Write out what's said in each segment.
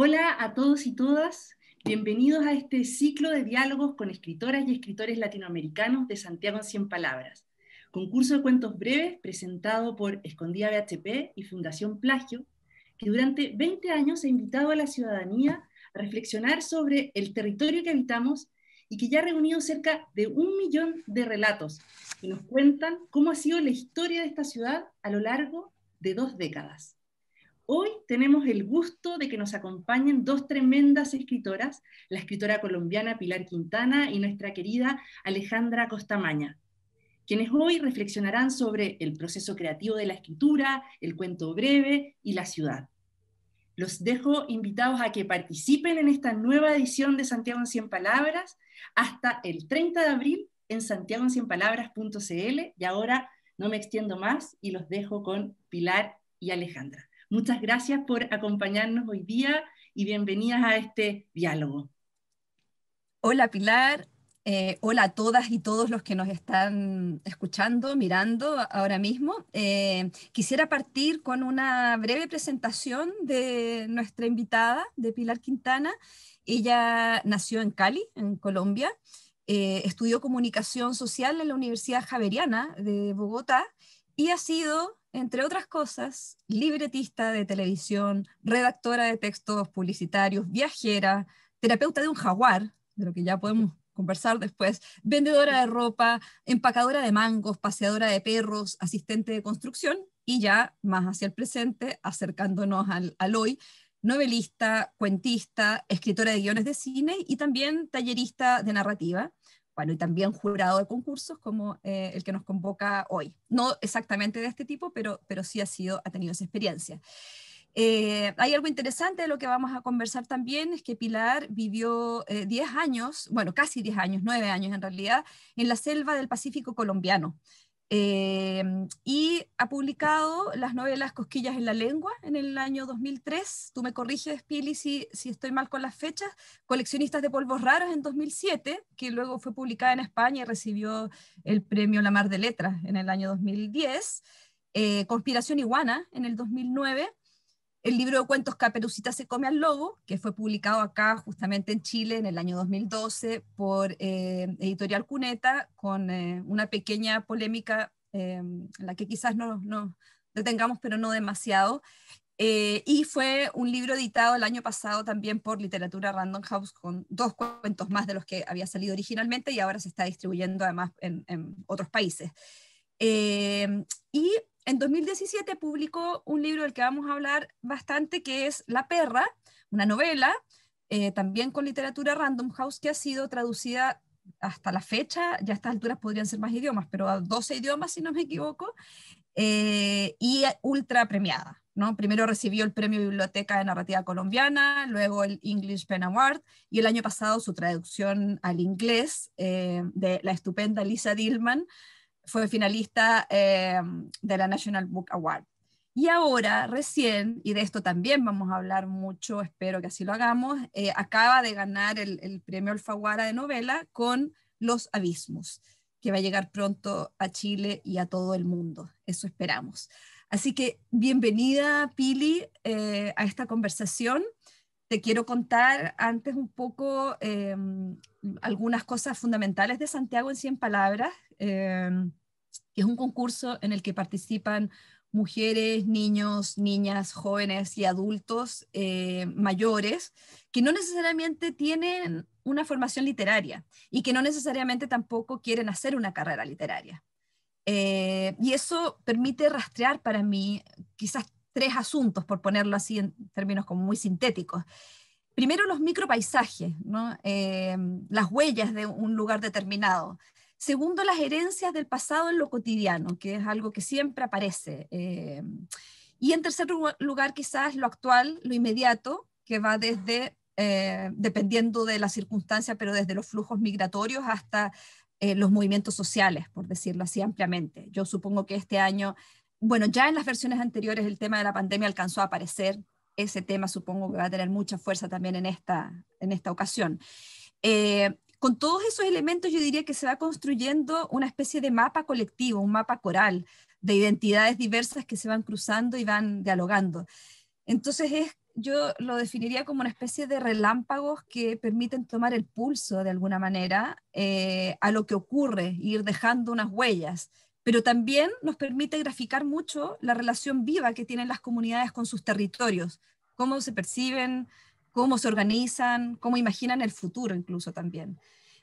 Hola a todos y todas. Bienvenidos a este ciclo de diálogos con escritoras y escritores latinoamericanos de Santiago en 100 Palabras, concurso de cuentos breves presentado por Escondida BHP y Fundación Plagio, que durante 20 años ha invitado a la ciudadanía a reflexionar sobre el territorio que habitamos y que ya ha reunido cerca de un millón de relatos que nos cuentan cómo ha sido la historia de esta ciudad a lo largo de dos décadas. Hoy tenemos el gusto de que nos acompañen dos tremendas escritoras, la escritora colombiana Pilar Quintana y nuestra querida Alejandra Costamaña, quienes hoy reflexionarán sobre el proceso creativo de la escritura, el cuento breve y la ciudad. Los dejo invitados a que participen en esta nueva edición de Santiago en 100 Palabras hasta el 30 de abril en santiago 100 palabrascl y ahora no me extiendo más y los dejo con Pilar y Alejandra. Muchas gracias por acompañarnos hoy día y bienvenidas a este diálogo. Hola Pilar, eh, hola a todas y todos los que nos están escuchando, mirando ahora mismo. Eh, quisiera partir con una breve presentación de nuestra invitada, de Pilar Quintana. Ella nació en Cali, en Colombia. Eh, estudió comunicación social en la Universidad Javeriana de Bogotá y ha sido entre otras cosas, libretista de televisión, redactora de textos publicitarios, viajera, terapeuta de un jaguar, de lo que ya podemos conversar después, vendedora de ropa, empacadora de mangos, paseadora de perros, asistente de construcción y ya más hacia el presente, acercándonos al, hoy, novelista, cuentista, escritora de guiones de cine y también tallerista de narrativa bueno, y también jurado de concursos como eh, el que nos convoca hoy. No exactamente de este tipo, pero, pero sí ha, sido, ha tenido esa experiencia. Eh, hay algo interesante de lo que vamos a conversar también, es que Pilar vivió 10 eh, años, bueno, casi 10 años, 9 años en realidad, en la selva del Pacífico colombiano. Em, y ha publicado las novelas Cosquillas en la Lengua en el año 2003. Tú me corriges, Pili, si, si estoy mal con las fechas. Coleccionistas de Polvos Raros en 2007, que luego fue publicada en España y recibió el premio La Mar de Letras en el año 2010. Eh, Conspiración Iguana en el 2009 el libro de cuentos Caperucita se come al lobo, que fue publicado acá justamente en Chile en el año 2012 por eh, Editorial Cuneta, con eh, una pequeña polémica en eh, la que quizás no detengamos, pero no demasiado. y fue un libro editado el año pasado también por Literatura Random House con dos cuentos más de los que había salido originalmente y ahora se está distribuyendo además en, en otros países. Em, y en 2017 publicó un libro del que vamos a hablar bastante, que es La perra, una novela, eh, también con literatura Random House, que ha sido traducida hasta la fecha, ya a estas alturas podrían ser más idiomas, pero a 12 idiomas, si no me equivoco, eh, y eh, ultra premiada. ¿no? Primero recibió el Premio Biblioteca de Narrativa Colombiana, luego el English Pen Award y el año pasado su traducción al inglés de la estupenda Lisa Dillman fue finalista em, de la National Book Award. Y ahora, recién, y de esto también vamos a hablar mucho, espero que así lo hagamos, eh, acaba de ganar el, premio Alfaguara de novela con Los Abismos, que va a llegar pronto a Chile y a todo el mundo. Eso esperamos. Así que bienvenida, Pili, eh, a esta conversación te quiero contar antes un poco em, algunas cosas fundamentales de Santiago en 100 palabras, em, que es un concurso en el que participan mujeres, niños, niñas, jóvenes y adultos eh, mayores que no necesariamente tienen una formación literaria y que no necesariamente tampoco quieren hacer una carrera literaria. Eh, y eso permite rastrear para mí quizás tres asuntos, por ponerlo así en términos como muy sintéticos. Primero los micropaisajes, ¿no? Eh, las huellas de un lugar determinado. Segundo, las herencias del pasado en lo cotidiano, que es algo que siempre aparece. Eh, y en tercer lugar, quizás lo actual, lo inmediato, que va desde, eh, dependiendo de la circunstancia, pero desde los flujos migratorios hasta los movimientos sociales, por decirlo así ampliamente. Yo supongo que este año bueno, ya en las versiones anteriores el tema de la pandemia alcanzó a aparecer. Ese tema supongo que va a tener mucha fuerza también en esta, en esta ocasión. Eh, con todos esos elementos yo diría que se va construyendo una especie de mapa colectivo, un mapa coral de identidades diversas que se van cruzando y van dialogando. Entonces es, yo lo definiría como una especie de relámpagos que permiten tomar el pulso de alguna manera eh, a lo que ocurre, ir dejando unas huellas pero también nos permite graficar mucho la relación viva que tienen las comunidades con sus territorios, cómo se perciben, cómo se organizan, cómo imaginan el futuro incluso también.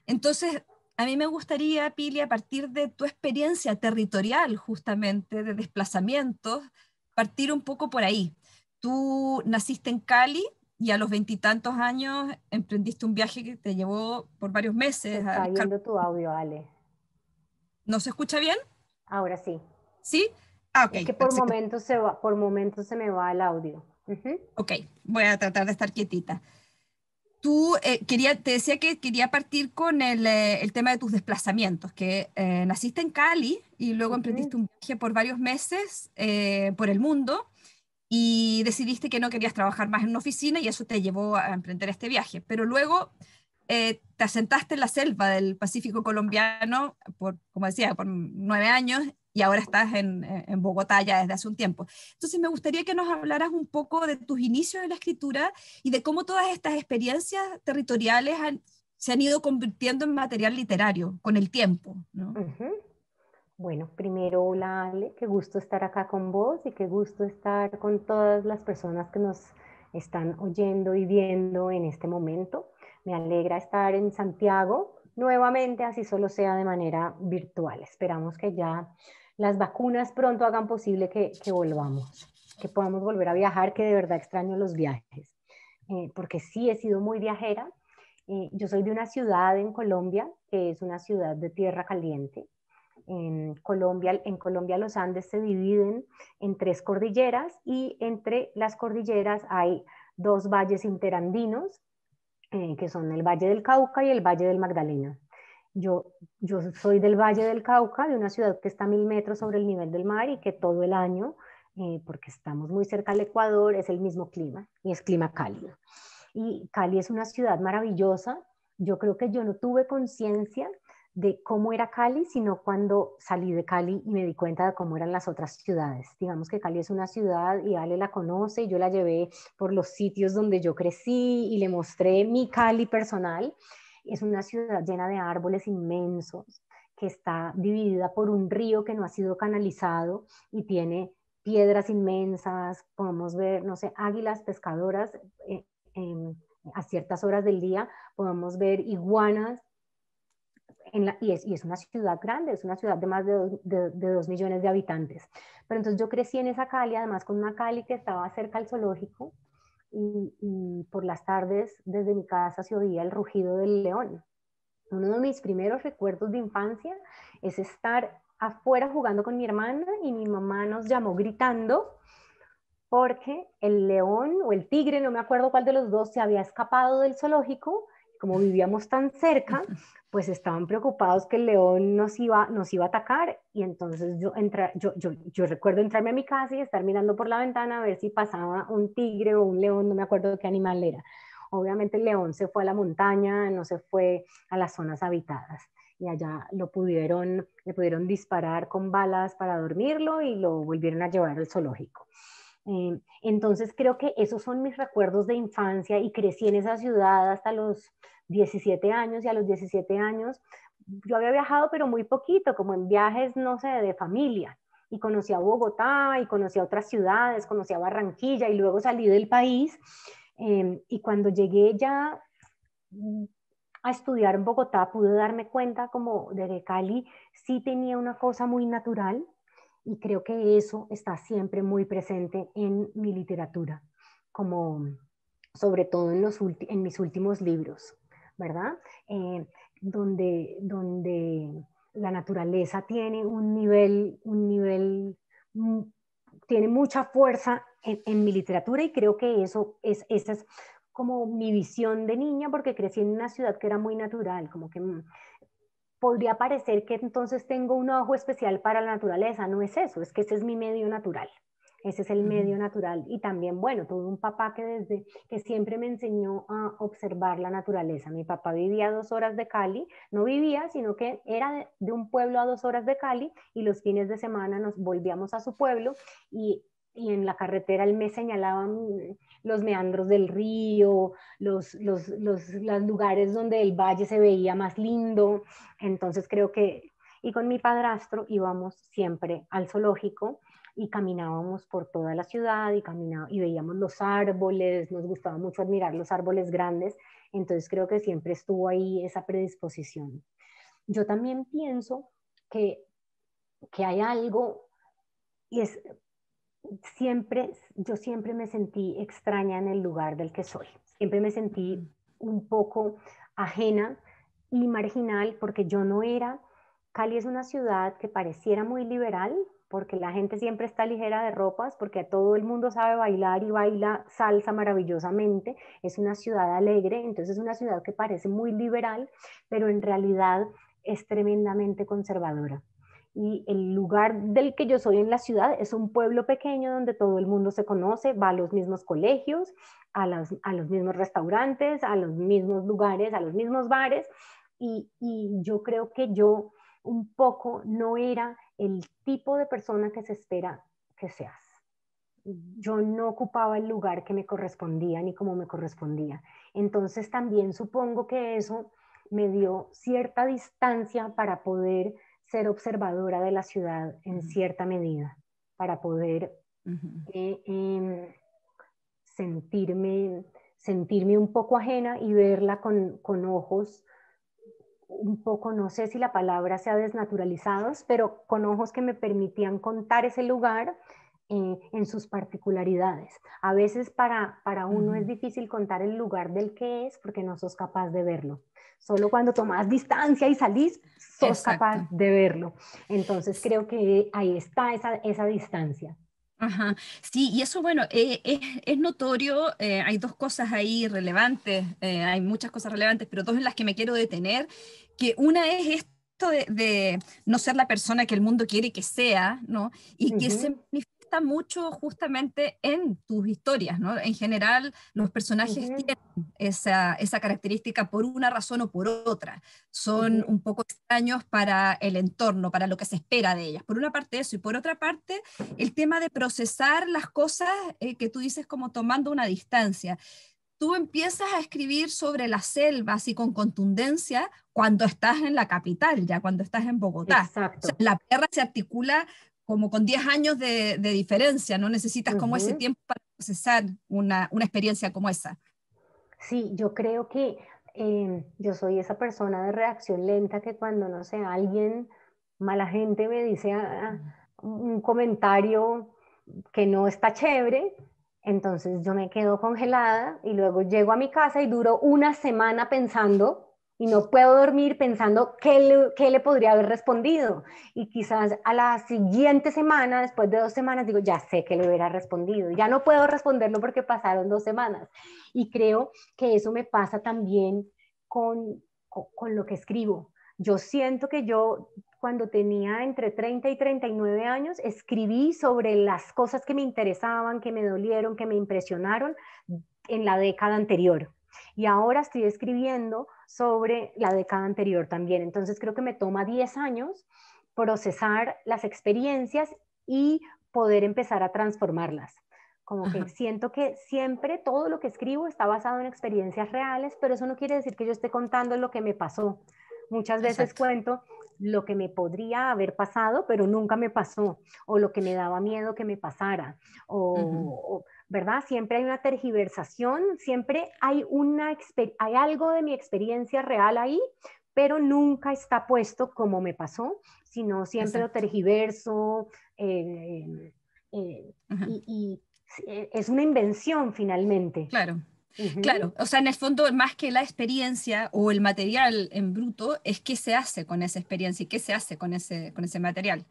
Entonces, a mí me gustaría, Pili, a partir de tu experiencia territorial justamente de desplazamientos, partir un poco por ahí. Tú naciste en Cali y a los veintitantos años emprendiste un viaje que te llevó por varios meses. está a... tu audio, Ale. ¿No se escucha bien? Ahora sí. ¿Sí? Ah, es que por momentos, se va, por se me va el audio. Ok, voy a tratar de estar quietita. Tú eh, quería, te decía que quería partir con el, eh, tema de tus desplazamientos, que eh, naciste en Cali y luego emprendiste un viaje por varios meses por el mundo y decidiste que no querías trabajar más en una oficina y eso te llevó a emprender este viaje. Pero luego eh, te asentaste en la selva del Pacífico colombiano, por, como decía, por nueve años y ahora estás en, Bogotá ya desde hace un tiempo. Entonces me gustaría que nos hablaras un poco de tus inicios en la escritura y de cómo todas estas experiencias territoriales se han ido convirtiendo en material literario con el tiempo. Bueno, primero, hola Ale, qué gusto estar acá con vos y qué gusto estar con todas las personas que nos están oyendo y viendo en este momento. Me alegra estar en Santiago nuevamente, así solo sea de manera virtual. Esperamos que ya las vacunas pronto hagan posible que, volvamos, que podamos volver a viajar, que de verdad extraño los viajes, eh, porque sí he sido muy viajera. Eh, yo soy de una ciudad en Colombia, que es una ciudad de tierra caliente, en Colombia, en Colombia los Andes se dividen en tres cordilleras y entre las cordilleras hay dos valles interandinos eh, que son el Valle del Cauca y el Valle del Magdalena. Yo, yo soy del Valle del Cauca, de una ciudad que está a mil metros sobre el nivel del mar y que todo el año, eh, porque estamos muy cerca del Ecuador, es el mismo clima y es clima cálido. Y Cali es una ciudad maravillosa. Yo creo que yo no tuve conciencia de cómo era Cali, sino cuando salí de Cali y me di cuenta de cómo eran las otras ciudades. Digamos que Cali es una ciudad y Ale la conoce y yo la llevé por los sitios donde yo crecí y le mostré mi Cali personal. Es una ciudad llena de árboles inmensos que está dividida por un río que no ha sido canalizado y tiene piedras inmensas, podemos ver, no sé, águilas pescadoras eh, em, a ciertas horas del día, podemos ver iguanas y, es, una ciudad grande, es una ciudad de más de dos, millones de habitantes. Pero entonces yo crecí en esa calle además con una Cali que estaba cerca al zoológico, y, y, por las tardes desde mi casa se oía el rugido del león. Uno de mis primeros recuerdos de infancia es estar afuera jugando con mi hermana y mi mamá nos llamó gritando porque el león o el tigre, no me acuerdo cuál de los dos, se había escapado del zoológico como vivíamos tan cerca, pues estaban preocupados que el león nos iba, nos iba a atacar y entonces yo, yo, yo, recuerdo entrarme a mi casa y estar mirando por la ventana a ver si pasaba un tigre o un león, no me acuerdo qué animal era. Obviamente el león se fue a la montaña, no se fue a las zonas habitadas y allá lo pudieron, le pudieron disparar con balas para dormirlo y lo volvieron a llevar al zoológico. Em, entonces creo que esos son mis recuerdos de infancia y crecí en esa ciudad hasta los 17 años y a los 17 años yo había viajado pero muy poquito, como en viajes, no sé, de familia. Y conocí a Bogotá y conocí a otras ciudades, conocí a Barranquilla y luego salí del país. Em, y cuando llegué ya mm, a estudiar en Bogotá pude darme cuenta como de que Cali sí tenía una cosa muy natural y creo que eso está siempre muy presente en mi literatura, como sobre todo en, los en mis últimos libros, ¿verdad? Eh, donde, donde la naturaleza tiene un nivel, un nivel, mm, tiene mucha fuerza en, mi literatura y creo que eso es, esa es como mi visión de niña, porque crecí en una ciudad que era muy natural, como que mm, podría parecer que entonces tengo un ojo especial para la naturaleza. No es eso, es que ese es mi medio natural. Ese es el medio natural. Y también, bueno, tuve un papá que desde que siempre me enseñó a observar la naturaleza. Mi papá vivía a dos horas de Cali, no vivía, sino que era de un pueblo a dos horas de Cali y los fines de semana nos volvíamos a su pueblo y y en la carretera él me señalaban los meandros del río, los, los, lugares donde el valle se veía más lindo. Entonces creo que, y con mi padrastro íbamos siempre al zoológico y caminábamos por toda la ciudad y, caminaba, y veíamos los árboles, nos gustaba mucho admirar los árboles grandes. Entonces creo que siempre estuvo ahí esa predisposición. Yo también pienso que, que hay algo y es siempre, yo siempre me sentí extraña en el lugar del que soy. Siempre me sentí un poco ajena y marginal porque yo no era. Cali es una ciudad que pareciera muy liberal porque la gente siempre está ligera de ropas, porque todo el mundo sabe bailar y baila salsa maravillosamente. Es una ciudad alegre, entonces es una ciudad que parece muy liberal, pero en realidad es tremendamente conservadora y el lugar del que yo soy en la ciudad es un pueblo pequeño donde todo el mundo se conoce, va a los mismos colegios, a, los mismos restaurantes, a los mismos lugares, a los mismos bares. Y, y yo creo que yo un poco no era el tipo de persona que se espera que seas. Yo no ocupaba el lugar que me correspondía ni como me correspondía. Entonces también supongo que eso me dio cierta distancia para poder ser observadora de la ciudad en cierta medida para poder eh, em, sentirme, sentirme un poco ajena y verla con, con, ojos un poco, no sé si la palabra sea desnaturalizados, pero con ojos que me permitían contar ese lugar en sus particularidades. A veces para, para uno es difícil contar el lugar del que es porque no sos capaz de verlo. Solo cuando tomas distancia y salís, sos capaz de verlo. Entonces creo que ahí está esa, esa distancia. Ajá, sí, y eso bueno, eh, es, es, notorio, eh, hay dos cosas ahí relevantes, eh, hay muchas cosas relevantes, pero dos en las que me quiero detener, que una es esto de, no ser la persona que el mundo quiere que sea, ¿no? Y que se mucho justamente en tus historias, ¿no? En general, los personajes tienen esa, esa, característica por una razón o por otra. Son un poco extraños para el entorno, para lo que se espera de ellas. Por una parte eso, y por otra parte, el tema de procesar las cosas eh, que tú dices como tomando una distancia tú empiezas a escribir sobre las selvas y con contundencia cuando estás en la capital, ya cuando estás en Bogotá. la perra se articula como con 10 años de, diferencia, no necesitas como ese tiempo para procesar una, una, experiencia como esa. Sí, yo creo que em, yo soy esa persona de reacción lenta que cuando, no sé, alguien, mala gente me dice ah, ah, un comentario que no está chévere, entonces yo me quedo congelada y luego llego a mi casa y duro una semana pensando y no puedo dormir pensando qué le, podría haber respondido. Y quizás a la siguiente semana, después de dos semanas, digo, ya sé que le hubiera respondido. Ya no puedo responderlo porque pasaron dos semanas. Y creo que eso me pasa también con, con lo que escribo. Yo siento que yo cuando tenía entre 30 y 39 años, escribí sobre las cosas que me interesaban, que me dolieron, que me impresionaron en la década anterior. Y ahora estoy escribiendo sobre la década anterior también. Entonces creo que me toma 10 años procesar las experiencias y poder empezar a transformarlas. Como que siento que siempre todo lo que escribo está basado en experiencias reales, pero eso no quiere decir que yo esté contando lo que me pasó. Muchas veces cuento lo que me podría haber pasado, pero nunca me pasó, o lo que me daba miedo que me pasara, o ¿verdad? Siempre hay una tergiversación, siempre hay, una, hay algo de mi experiencia real ahí, pero nunca está puesto como me pasó, sino siempre lo tergiverso. Eh, eh, y, eh, es una invención finalmente. Claro. Claro, o sea, en el fondo, más que la experiencia o el material en bruto, es qué se hace con esa experiencia y qué se hace con con ese material.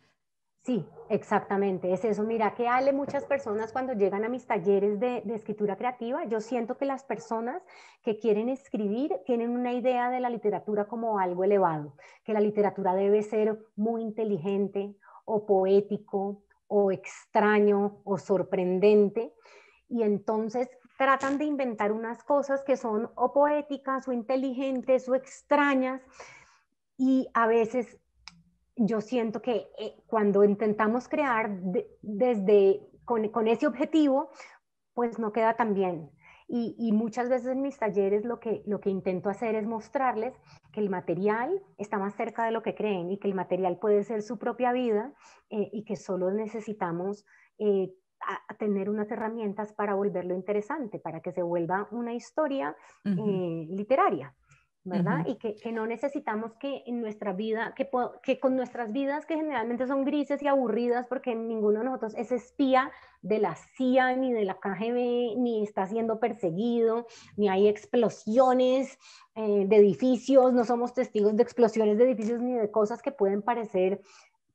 Sí, exactamente, es eso. Mira que Ale, muchas personas cuando llegan a mis talleres de, de, escritura creativa, yo siento que las personas que quieren escribir tienen una idea de la literatura como algo elevado, que la literatura debe ser muy inteligente o poético o extraño o sorprendente. Y entonces tratan de inventar unas cosas que son o poéticas o inteligentes o extrañas y a veces yo siento que eh, cuando intentamos crear desde con, ese objetivo, pues no queda tan bien. Y, muchas veces en mis talleres lo que, lo que intento hacer es mostrarles que el material está más cerca de lo que creen y que el material puede ser su propia vida eh, y que solo necesitamos eh, tener unas herramientas para volverlo interesante, para que se vuelva una historia literaria. ¿verdad? Y que, no necesitamos que en nuestra vida, que, con nuestras vidas que generalmente son grises y aburridas porque ninguno de nosotros es espía de la CIA ni de la KGB, ni está siendo perseguido, ni hay explosiones eh, de edificios, no somos testigos de explosiones de edificios ni de cosas que pueden parecer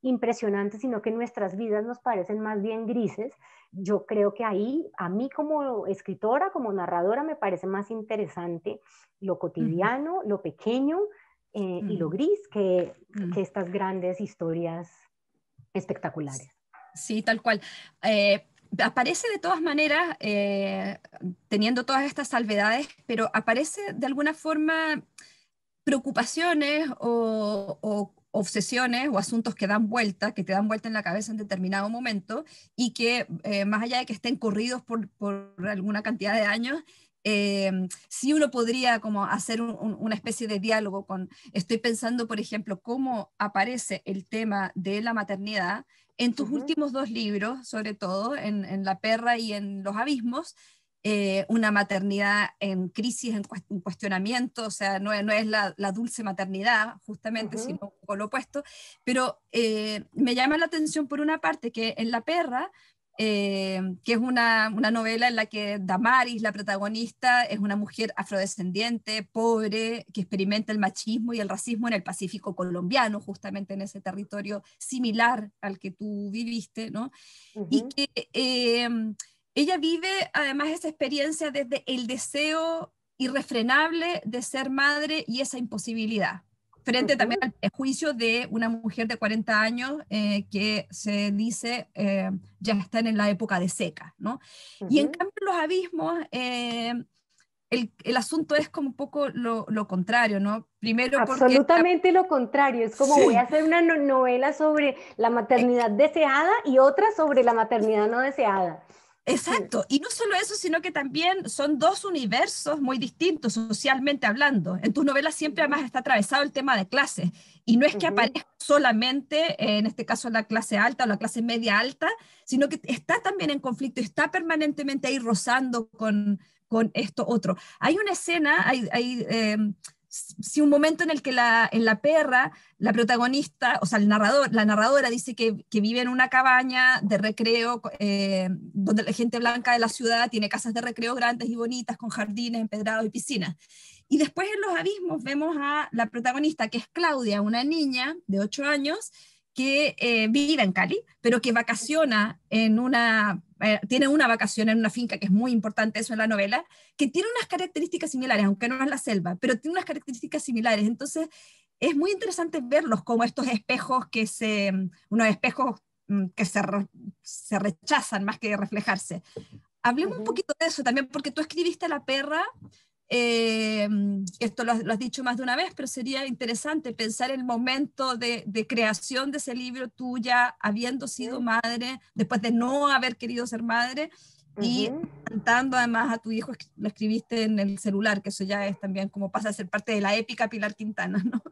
impresionantes, sino que nuestras vidas nos parecen más bien grises, yo creo que ahí a mí como escritora, como narradora, me parece más interesante lo cotidiano, lo pequeño eh, y lo gris mm. que, estas grandes historias espectaculares. Sí, tal cual. Eh, aparece de todas maneras, eh, teniendo todas estas salvedades, pero aparece de alguna forma preocupaciones o, o, obsesiones o asuntos que dan vuelta, que te dan vuelta en la cabeza en determinado momento y que eh, más allá de que estén corridos por, alguna cantidad de años, em, si uno podría como hacer una especie de diálogo con, estoy pensando, por ejemplo, cómo aparece el tema de la maternidad en tus últimos dos libros, sobre todo en La perra y en Los abismos, eh, una maternidad en crisis, en, cuestionamiento, o sea, no, es la, dulce maternidad, justamente, sino lo opuesto, pero eh, me llama la atención por una parte que en La perra, eh, que es una, novela en la que Damaris, la protagonista, es una mujer afrodescendiente, pobre, que experimenta el machismo y el racismo en el Pacífico colombiano, justamente en ese territorio similar al que tú viviste, ¿no? Y que ella vive además esa experiencia desde el deseo irrefrenable de ser madre y esa imposibilidad, frente también al juicio de una mujer de 40 años eh, que se dice eh, ya están en la época de seca, ¿no? Y en cambio los abismos... Eh, el, asunto es como un poco lo, contrario, ¿no? Primero Absolutamente lo contrario, es como voy a hacer una novela sobre la maternidad deseada y otra sobre la maternidad no deseada. Exacto, y no solo eso, sino que también son dos universos muy distintos socialmente hablando. En tus novelas siempre además está atravesado el tema de clases, y no es que aparezca solamente, eh, en este caso, la clase alta o la clase media alta, sino que está también en conflicto, está permanentemente ahí rozando con, esto otro. Hay una escena, hay, hay em, si un momento en el que la, en la perra, la protagonista, o sea, narrador, la narradora dice que, vive en una cabaña de recreo, eh, donde la gente blanca de la ciudad tiene casas de recreo grandes y bonitas, con jardines, empedrados y piscinas. Y después en los abismos vemos a la protagonista, que es Claudia, una niña de 8 años, que eh, vive en Cali, pero que vacaciona en una, eh, tiene una vacación en una finca, que es muy importante eso en la novela, que tiene unas características similares, aunque no es la selva, pero tiene unas características similares. Entonces, es muy interesante verlos como estos espejos que se, unos espejos mm, que se, rechazan más que reflejarse. Hablemos un poquito de eso también, porque tú escribiste La perra, eh, esto lo, has dicho más de una vez, pero sería interesante pensar el momento de, creación de ese libro tuya, habiendo sido madre, después de no haber querido ser madre, y cantando además a tu hijo, lo escribiste en el celular, que eso ya es también como pasa a ser parte de la épica Pilar Quintana, ¿no?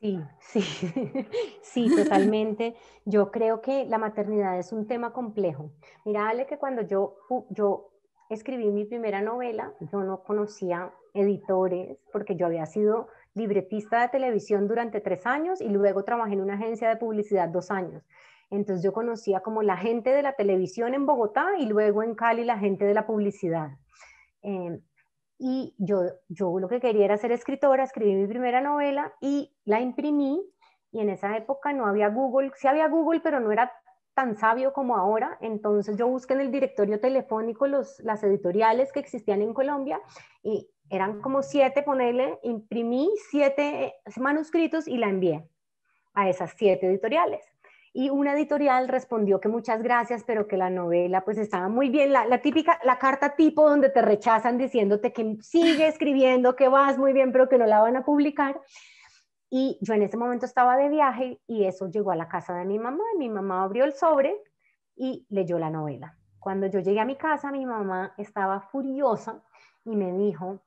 Sí, sí, sí, totalmente. Yo creo que la maternidad es un tema complejo. Mira, Ale, que cuando yo, yo escribí mi primera novela, yo no conocía editores porque yo había sido libretista de televisión durante tres años y luego trabajé en una agencia de publicidad dos años. Entonces yo conocía como la gente de la televisión en Bogotá y luego en Cali la gente de la publicidad. Em, y yo, yo lo que quería era ser escritora, escribí mi primera novela y la imprimí. Y en esa época no había Google, sí había Google, pero no era tan sabio como ahora, entonces yo busqué en el directorio telefónico los, las editoriales que existían en Colombia y eran como siete, ponerle, imprimí siete eh, manuscritos y la envié a esas siete editoriales. Y una editorial respondió que muchas gracias, pero que la novela pues estaba muy bien, la, la típica, la carta tipo donde te rechazan diciéndote que sigue escribiendo, que vas muy bien, pero que no la van a publicar. Y yo en ese momento estaba de viaje y eso llegó a la casa de mi mamá. y Mi mamá abrió el sobre y leyó la novela. Cuando yo llegué a mi casa, mi mamá estaba furiosa y me dijo,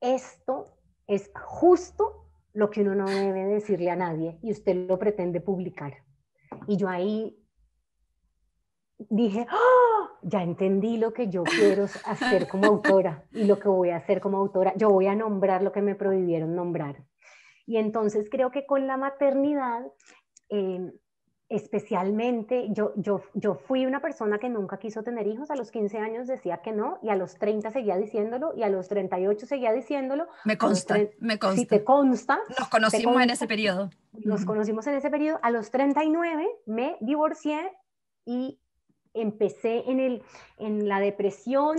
esto es justo lo que uno no debe decirle a nadie y usted lo pretende publicar. Y yo ahí dije, ¡Ah! ya entendí lo que yo quiero hacer como autora y lo que voy a hacer como autora. Yo voy a nombrar lo que me prohibieron nombrar. Y entonces creo que con la maternidad, em, especialmente, yo, yo, yo fui una persona que nunca quiso tener hijos. A los 15 años decía que no, y a los 30 seguía diciéndolo, y a los 38 seguía diciéndolo. Me consta, me consta. Si te consta. Nos conocimos en ese periodo. Nos conocimos en ese periodo. A los 39 me divorcié y empecé en, el, en la depresión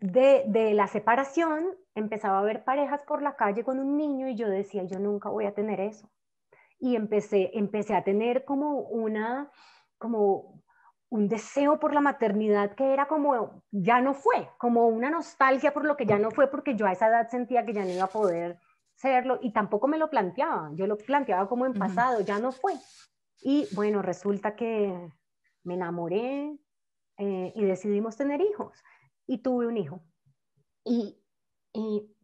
de, la separación, empezaba a ver parejas por la calle con un niño y yo decía, yo nunca voy a tener eso. Y empecé, empecé a tener como una, como un deseo por la maternidad que era como, ya no fue, como una nostalgia por lo que ya no fue, porque yo a esa edad sentía que ya no iba a poder serlo y tampoco me lo planteaba, yo lo planteaba como en pasado, ya no fue. Y bueno, resulta que me enamoré eh, y decidimos tener hijos y tuve un hijo. Y,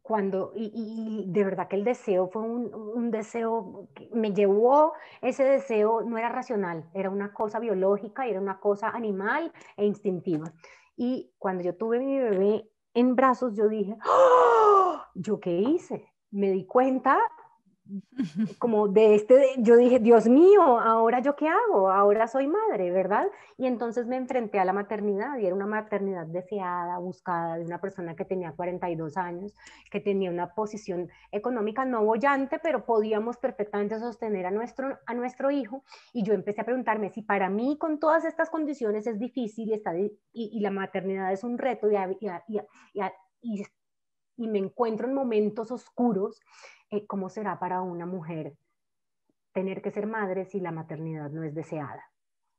cuando, y, de verdad que el deseo fue un, deseo, que me llevó ese deseo, no era racional, era una cosa biológica, era una cosa animal e instintiva. Y cuando yo tuve mi bebé en brazos, yo dije, ¡Ah! ¿yo qué hice? Me di cuenta como de este, yo dije, Dios mío, ahora yo qué hago, ahora soy madre, ¿verdad? Y entonces me enfrenté a la maternidad y era una maternidad deseada, buscada, de una persona que tenía 42 años, que tenía una posición económica no abollante, pero podíamos perfectamente sostener a nuestro, a nuestro hijo. Y yo empecé a preguntarme si para mí con todas estas condiciones es difícil y, está, y, la maternidad es un reto y, y, y me encuentro en momentos oscuros, eh, ¿cómo será para una mujer tener que ser madre si la maternidad no es deseada?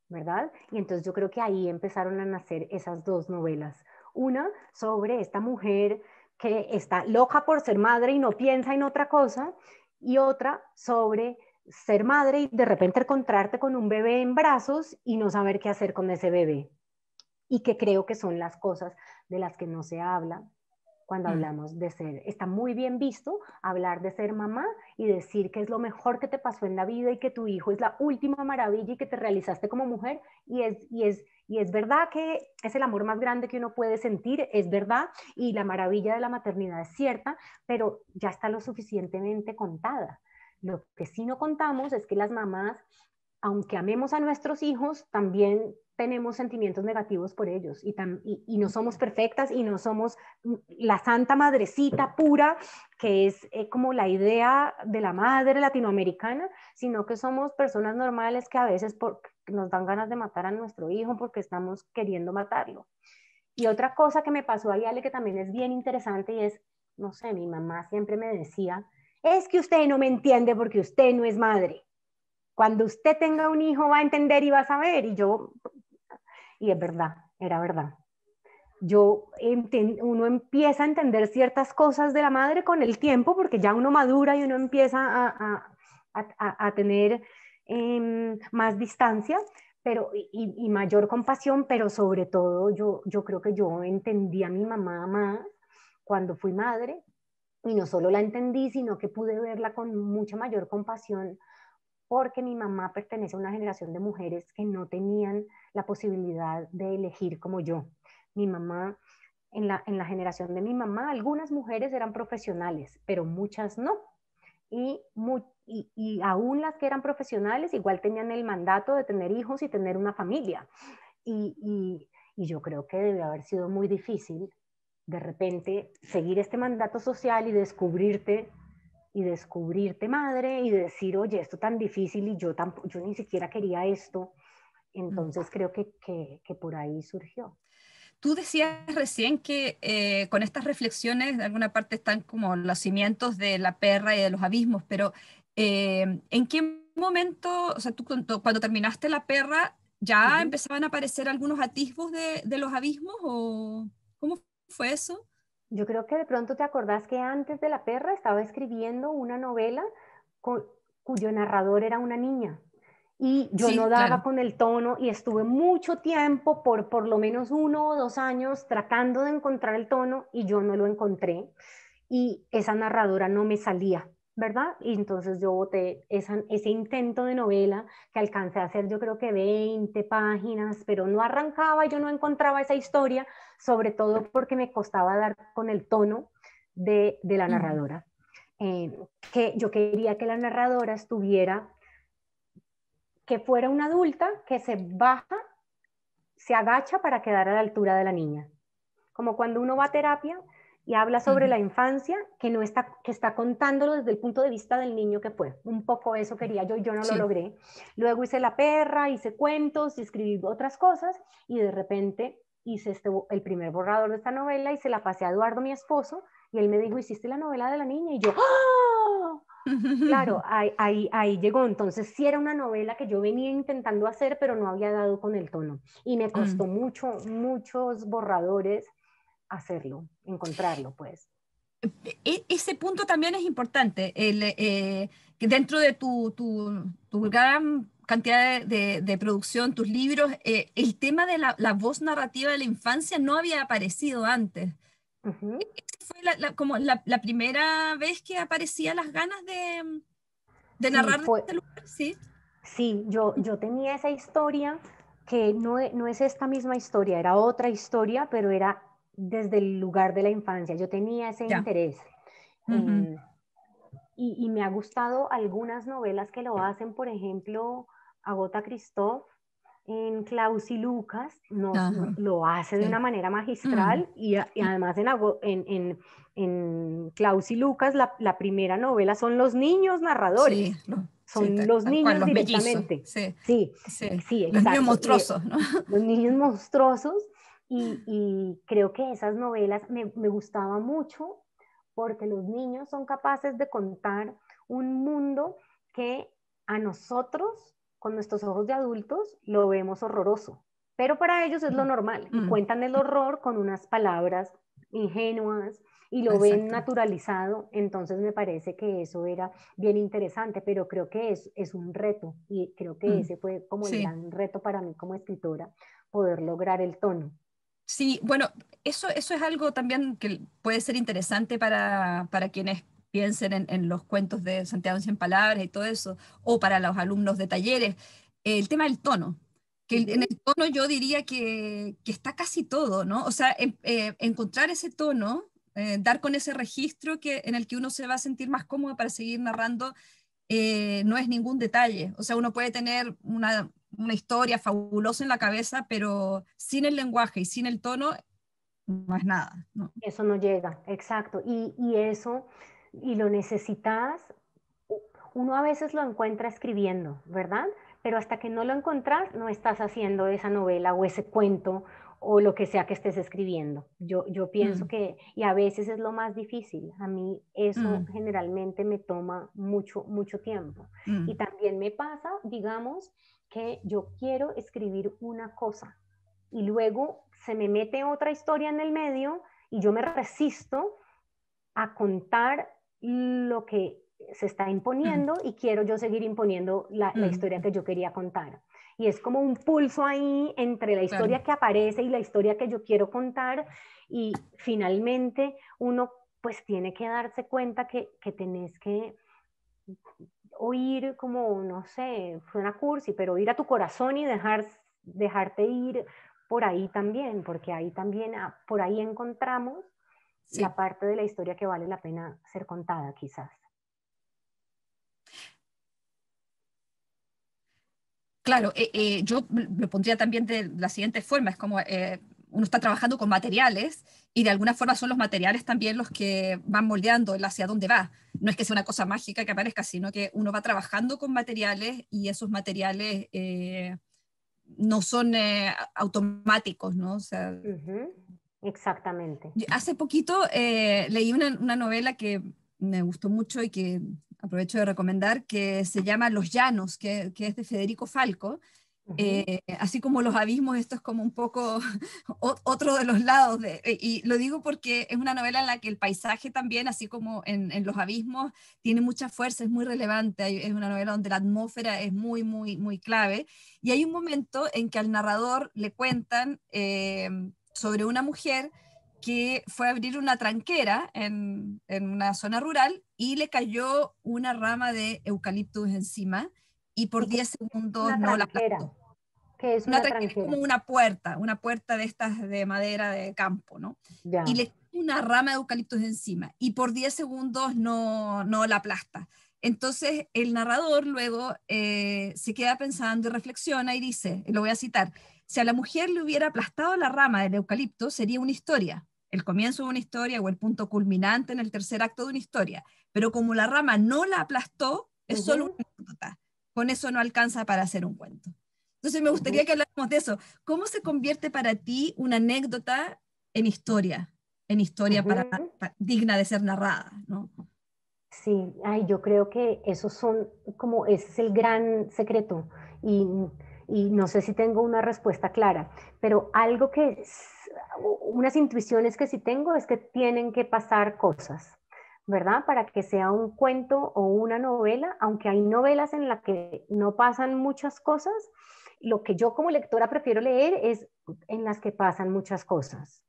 ¿Verdad? Y entonces yo creo que ahí empezaron a nacer esas dos novelas. Una sobre esta mujer que está loca por ser madre y no piensa en otra cosa, y otra sobre ser madre y de repente encontrarte con un bebé en brazos y no saber qué hacer con ese bebé. Y que creo que son las cosas de las que no se habla, cuando mm. hablamos de ser. Está muy bien visto hablar de ser mamá y decir que es lo mejor que te pasó en la vida y que tu hijo es la última maravilla y que te realizaste como mujer y es, y es, y es verdad que es el amor más grande que uno puede sentir, es verdad, y la maravilla de la maternidad es cierta, pero ya está lo suficientemente contada. Lo que sí no contamos es que las mamás aunque amemos a nuestros hijos, también tenemos sentimientos negativos por ellos y, no somos perfectas y no somos mm, la santa madrecita pura, que es eh, como la idea de la madre latinoamericana, sino que somos personas normales que a veces nos dan ganas de matar a nuestro hijo porque estamos queriendo matarlo. Y otra cosa que me pasó a Yale que también es bien interesante y es, no sé, mi mamá siempre me decía, es que usted no me entiende porque usted no es madre. Cuando usted tenga un hijo va a entender y va a saber. Y yo, y es verdad, era verdad. Yo, uno empieza a entender ciertas cosas de la madre con el tiempo, porque ya uno madura y uno empieza a, a, a, tener em, más distancia pero, y, y, mayor compasión, pero sobre todo yo, yo creo que yo entendí a mi mamá más cuando fui madre, y no solo la entendí, sino que pude verla con mucha mayor compasión porque mi mamá pertenece a una generación de mujeres que no tenían la posibilidad de elegir como yo. Mi mamá, en la, generación de mi mamá, algunas mujeres eran profesionales, pero muchas no. Y, y, aún las que eran profesionales igual tenían el mandato de tener hijos y tener una familia. Y, y yo creo que debe haber sido muy difícil de repente seguir este mandato social y descubrirte y descubrirte madre y decir, oye, esto tan difícil y yo, tampoco, yo ni siquiera quería esto. Mm. Entonces creo que, que, que, por ahí surgió. Tú decías recién que eh, con estas reflexiones de alguna parte están como los cimientos de la perra y de los abismos, pero eh, ¿en qué momento, o sea, tú cuando, terminaste la perra, ya empezaban a aparecer algunos atisbos de, de los abismos o cómo fue eso? Yo creo que de pronto te acordás que antes de La perra estaba escribiendo una novela cuyo narrador era una niña. Y yo no daba con el tono y estuve mucho tiempo, por por lo menos uno o dos años, tratando de encontrar el tono y yo no lo encontré. Y esa narradora no me salía. ¿verdad? Y entonces yo voté ese intento de novela que alcancé a hacer yo creo que 20 páginas, pero no arrancaba, yo no encontraba esa historia, sobre todo porque me costaba dar con el tono de, la narradora. Eh, que yo quería que la narradora estuviera, que fuera una adulta que se baja, se agacha para quedar a la altura de la niña. Como cuando uno va a terapia, y habla sobre la infancia que no está que está contándolo desde el punto de vista del niño que fue. Un poco eso quería yo yo no lo logré. Luego hice la perra, hice cuentos, escribí otras cosas y de repente hice este, el primer borrador de esta novela y se la pasé a Eduardo, mi esposo, y él me dijo, "Hiciste la novela de la niña." Y yo, ¡Ah!". Claro, ahí, ahí, llegó. Entonces, sí era una novela que yo venía intentando hacer, pero no había dado con el tono. Y me costó mm. mucho, muchos borradores hacerlo, encontrarlo, pues. E, ese punto también es importante. El, eh, dentro de tu, tu, tu, gran cantidad de, producción, tus libros, eh, el tema de la, la, voz narrativa de la infancia no había aparecido antes. Fue la, como la, primera vez que aparecía las ganas de, de narrar sí, este lugar, ¿sí? Sí, yo, yo tenía esa historia que no, no es esta misma historia, era otra historia, pero era desde el lugar de la infancia, yo tenía ese interés. Eh, y, me ha gustado algunas novelas que lo hacen, por ejemplo, Agota Christoph en Klaus y Lucas nos, lo hace de una manera magistral y, además en, en, Klaus y Lucas la, primera novela son los niños narradores. son los niños directamente. sí, sí, sí, Los niños monstruosos, ¿no? Los niños monstruosos y, creo que esas novelas me, me gustaba mucho porque los niños son capaces de contar un mundo que a nosotros, con nuestros ojos de adultos, lo vemos horroroso. Pero para ellos es lo normal. cuentan el horror con unas palabras ingenuas y lo ven naturalizado. Entonces me parece que eso era bien interesante, pero creo que es, es un reto y creo que ese fue como un el gran reto para mí como escritora, poder lograr el tono. Sí, bueno, eso, eso es algo también que puede ser interesante para, quienes piensen en, los cuentos de Santiago en palabras y todo eso, o para los alumnos de talleres, el tema del tono, que en el tono yo diría que, está casi todo, ¿no? O sea, em, eh, encontrar ese tono, eh, dar con ese registro que, en el que uno se va a sentir más cómodo para seguir narrando, eh, no es ningún detalle. O sea, uno puede tener una, una historia fabulosa en la cabeza, pero sin el lenguaje y sin el tono, no es nada. Eso no llega, exacto. Y, eso, y lo necesitas, uno a veces lo encuentra escribiendo, ¿verdad? Pero hasta que no lo encontrás, no estás haciendo esa novela o ese cuento o lo que sea que estés escribiendo. Yo, yo pienso mm. que, y a veces es lo más difícil, a mí eso mm. generalmente me toma mucho, mucho tiempo. Mm. Y también me pasa, digamos, que yo quiero escribir una cosa y luego se me mete otra historia en el medio y yo me resisto a contar lo que se está imponiendo y quiero yo seguir imponiendo la, historia que yo quería contar. Y es como un pulso ahí entre la historia que aparece y la historia que yo quiero contar y finalmente uno pues tiene que darse cuenta que, que tenés que ir como, no sé, fue una cursi, pero ir a tu corazón y dejar, dejarte ir por ahí también, porque ahí también, ah, por ahí encontramos la parte de la historia que vale la pena ser contada quizás. Claro, eh, eh, yo lo pondría también de la siguiente forma, es como eh, uno está trabajando con materiales y de alguna forma son los materiales también los que van moldeando el hacia dónde va. No es que sea una cosa mágica que aparezca, sino que uno va trabajando con materiales y esos materiales eh, no son eh, automáticos, ¿no? Exactamente. Hace poquito eh, leí una, novela que me gustó mucho y que aprovecho de recomendar, que se llama Los Llanos, que, que es de Federico Falco, eh, así como los abismos, esto es como un poco otro de los lados. Eh, y lo digo porque es una novela en la que el paisaje también, así como en, los abismos, tiene mucha fuerza, es muy relevante. Es una novela donde la atmósfera es muy, muy, muy clave. Y hay un momento en que al narrador le cuentan eh, sobre una mujer que fue a abrir una tranquera en, una zona rural y le cayó una rama de eucaliptus encima y por 10 segundos no la plantó es una, como una puerta, una puerta de estas de madera de campo, ¿no? Y le una rama de eucaliptos encima y por 10 segundos no, no la aplasta. Entonces el narrador luego eh, se queda pensando y reflexiona y dice, lo voy a citar, si a la mujer le hubiera aplastado la rama del eucalipto sería una historia, el comienzo de una historia o el punto culminante en el tercer acto de una historia, pero como la rama no la aplastó, es solo una anécdota, con eso no alcanza para hacer un cuento. Entonces me gustaría que habláramos de eso. ¿Cómo se convierte para ti una anécdota en historia? En historia para, digna de ser narrada, ¿no? Sí, ay, yo creo que esos son como, ese es el gran secreto y, y no sé si tengo una respuesta clara, pero algo que, unas intuiciones que sí tengo es que tienen que pasar cosas, ¿verdad? Para que sea un cuento o una novela, aunque hay novelas en las que no pasan muchas cosas, lo que yo como lectora prefiero leer es en las que pasan muchas cosas.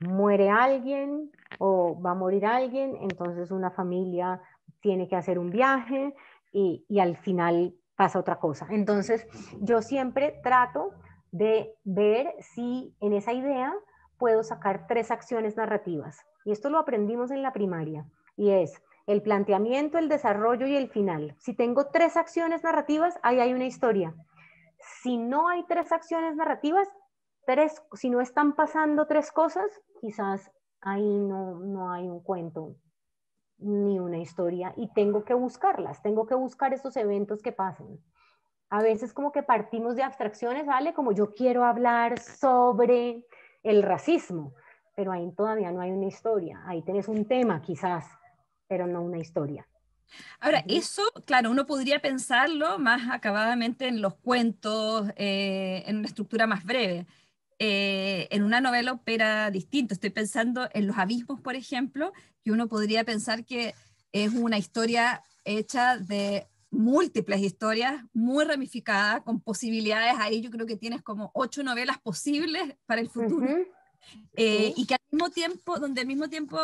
Muere alguien o va a morir alguien, entonces una familia tiene que hacer un viaje y, al final pasa otra cosa. Entonces yo siempre trato de ver si en esa idea puedo sacar tres acciones narrativas. Y esto lo aprendimos en la primaria. Y es el planteamiento, el desarrollo y el final. Si tengo tres acciones narrativas, ahí hay una historia si no hay tres acciones narrativas, tres, si no están pasando tres cosas, quizás ahí no, no hay un cuento ni una historia y tengo que buscarlas, tengo que buscar esos eventos que pasan. A veces como que partimos de abstracciones, ¿vale? Como yo quiero hablar sobre el racismo, pero ahí todavía no hay una historia, ahí tenés un tema quizás, pero no una historia. Ahora, eso, claro, uno podría pensarlo más acabadamente en los cuentos, eh, en una estructura más breve. Eh, en una novela opera distinto. Estoy pensando en Los Abismos, por ejemplo, que uno podría pensar que es una historia hecha de múltiples historias, muy ramificada, con posibilidades. Ahí yo creo que tienes como ocho novelas posibles para el futuro. Eh, y que al mismo tiempo, donde al mismo tiempo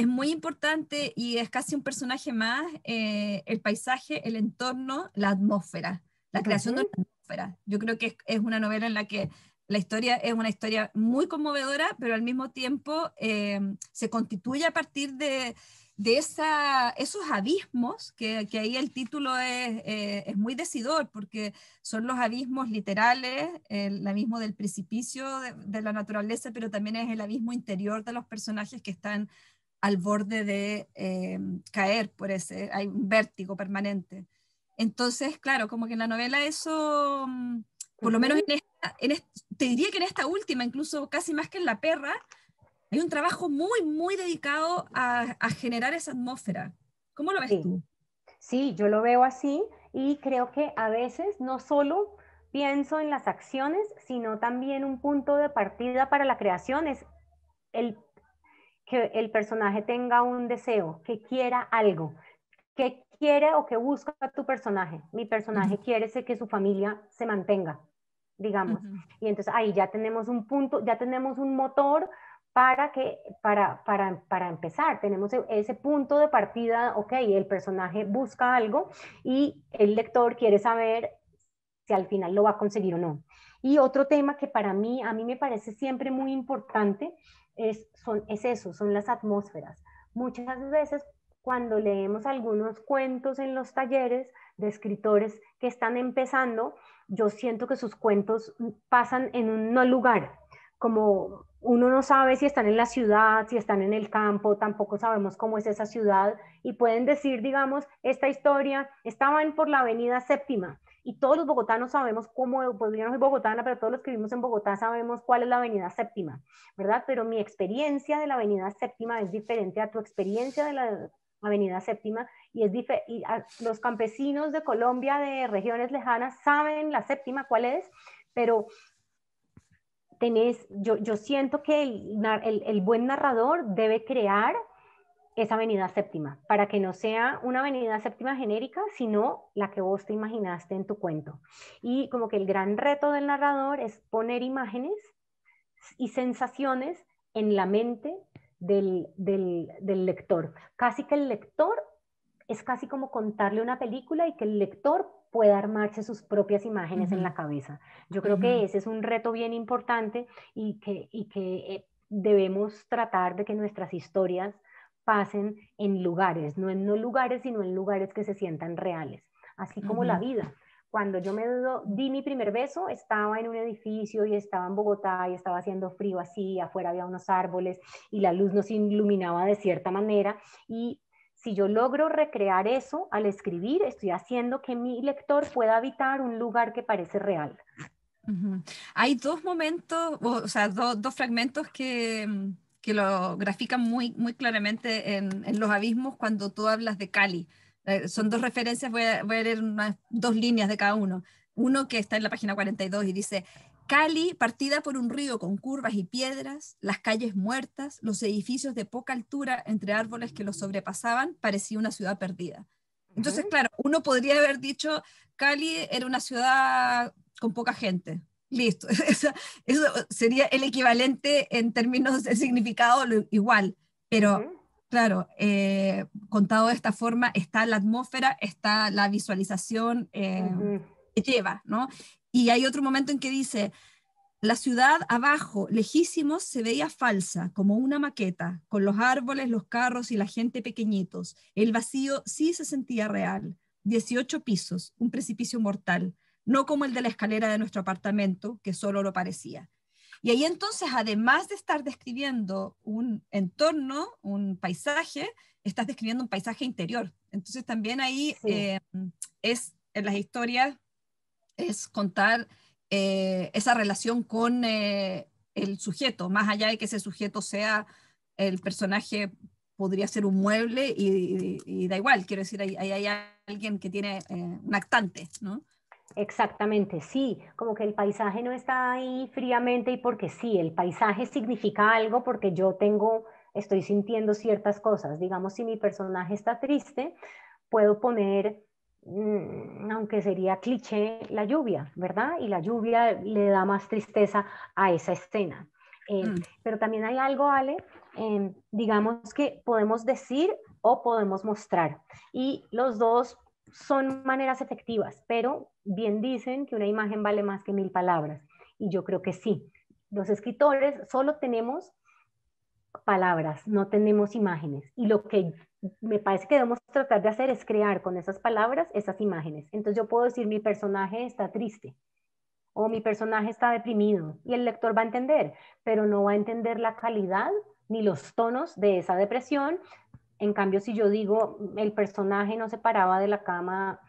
es muy importante y es casi un personaje más eh, el paisaje, el entorno, la atmósfera, la creación de la atmósfera. Yo creo que es, una novela en la que la historia es una historia muy conmovedora, pero al mismo tiempo eh, se constituye a partir de, esa, esos abismos, que, ahí el título eh, es, muy decidor, porque son los abismos literales, el abismo del precipicio de, de, la naturaleza, pero también es el abismo interior de los personajes que están al borde de em, caer por ese, hay un vértigo permanente. Entonces, claro, como que en la novela eso, mm, por lo menos en esta, te diría que en esta última, incluso casi más que en La Perra, hay un trabajo muy, muy dedicado a, generar esa atmósfera. ¿Cómo lo ves tú? Sí, yo lo veo así y creo que a veces no solo pienso en las acciones, sino también un punto de partida para la creación es el que el personaje tenga un deseo, que quiera algo. que quiere o que busca tu personaje? Mi personaje quiere ser que su familia se mantenga, digamos. Y entonces ahí ya tenemos un punto, ya tenemos un motor para que para, para, para empezar tenemos e-, ese punto de partida ok el personaje busca algo y el lector quiere saber si al final lo va a conseguir o no y otro tema que para mí a mí me parece siempre muy importante es, son, es eso, son las atmósferas. Muchas veces cuando leemos algunos cuentos en los talleres de escritores que están empezando, yo siento que sus cuentos pasan en un no lugar, como uno no sabe si están en la ciudad, si están en el campo, tampoco sabemos cómo es esa ciudad y pueden decir, digamos, esta historia, estaba en por la avenida séptima y todos los bogotanos sabemos cómo, pues yo no soy bogotana, pero todos los que vivimos en Bogotá sabemos cuál es la Avenida Séptima, ¿verdad? Pero mi experiencia de la Avenida Séptima es diferente a tu experiencia de la Avenida Séptima y es y los campesinos de Colombia de regiones lejanas saben la Séptima cuál es, pero tenés, yo, yo siento que el buen narrador debe crear esa avenida séptima, para que no sea una avenida séptima genérica, sino la que vos te imaginaste en tu cuento. Y como que el gran reto del narrador es poner imágenes y sensaciones en la mente del, del, lector. Casi que el lector es casi como contarle una película y que el lector pueda armarse sus propias imágenes en la cabeza. Yo creo que ese es un reto bien importante y que, que eh, debemos tratar de que nuestras historias pasen en lugares, no en no lugares, sino en lugares que se sientan reales, así como la vida. Cuando yo me dudo, di mi primer beso, estaba en un edificio y estaba en Bogotá y estaba haciendo frío así, afuera había unos árboles y la luz nos iluminaba de cierta manera y si yo logro recrear eso al escribir, estoy haciendo que mi lector pueda habitar un lugar que parece real. Hay dos momentos, o sea, dos fragmentos que, mm, que lo grafican muy, muy claramente en, Los Abismos cuando tú hablas de Cali. Eh, son dos referencias, voy a, leer dos líneas de cada uno. Uno que está en la página 42 y dice, Cali, partida por un río con curvas y piedras, las calles muertas, los edificios de poca altura entre árboles que los sobrepasaban, parecía una ciudad perdida. Entonces, claro, uno podría haber dicho, Cali era una ciudad con poca gente, Listo. Eso, sería el equivalente en términos de significado igual, pero claro, eh, contado de esta forma está la atmósfera, está la visualización eh, que lleva, ¿no? Y hay otro momento en que dice, la ciudad abajo, lejísimos, se veía falsa, como una maqueta, con los árboles, los carros y la gente pequeñitos. El vacío sí se sentía real. 18 pisos, un precipicio mortal no como el de la escalera de nuestro apartamento, que solo lo parecía. Y ahí entonces, además de estar describiendo un entorno, un paisaje, estás describiendo un paisaje interior. Entonces también ahí eh, es, en las historias, es contar eh, esa relación con eh, el sujeto, más allá de que ese sujeto sea el personaje podría ser un mueble y, da igual, quiero decir, ahí hay alguien que tiene un actante, ¿no? Exactamente, sí, como que el paisaje no está ahí fríamente y porque sí, el paisaje significa algo porque yo tengo, estoy sintiendo ciertas cosas. Digamos, si mi personaje está triste, puedo poner, mm, aunque sería cliché, la lluvia, ¿verdad? Y la lluvia le da más tristeza a esa escena. Eh, mm. Pero también hay algo, Ale, em, digamos que podemos decir o podemos mostrar. Y los dos son maneras efectivas, pero bien dicen que una imagen vale más que mil palabras. Y yo creo que sí. Los escritores solo tenemos palabras, no tenemos imágenes. Y lo que me parece que debemos tratar de hacer es crear con esas palabras esas imágenes. Entonces yo puedo decir mi personaje está triste o mi personaje está deprimido y el lector va a entender, pero no va a entender la calidad ni los tonos de esa depresión, en cambio, si yo digo, mm, el personaje no se paraba de la cama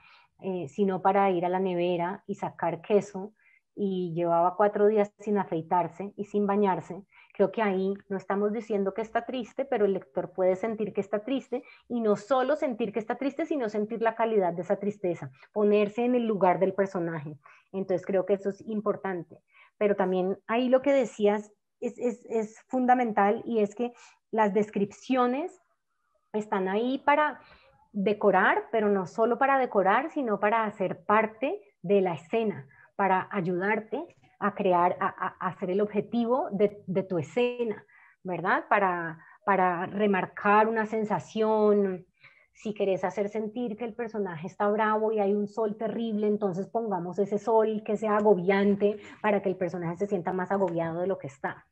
eh, sino para ir a la nevera y sacar queso y llevaba cuatro días sin afeitarse y sin bañarse, creo que ahí no estamos diciendo que está triste, pero el lector puede sentir que está triste y no solo sentir que está triste, sino sentir la calidad de esa tristeza, ponerse en el lugar del personaje. Entonces creo que eso es importante. Pero también ahí lo que decías es, es, es fundamental y es que las descripciones están ahí para decorar, pero no solo para decorar, sino para hacer parte de la escena, para ayudarte a crear, a, hacer el objetivo de, tu escena, ¿verdad? Para, para remarcar una sensación, si querés hacer sentir que el personaje está bravo y hay un sol terrible, entonces pongamos ese sol que sea agobiante para que el personaje se sienta más agobiado de lo que está.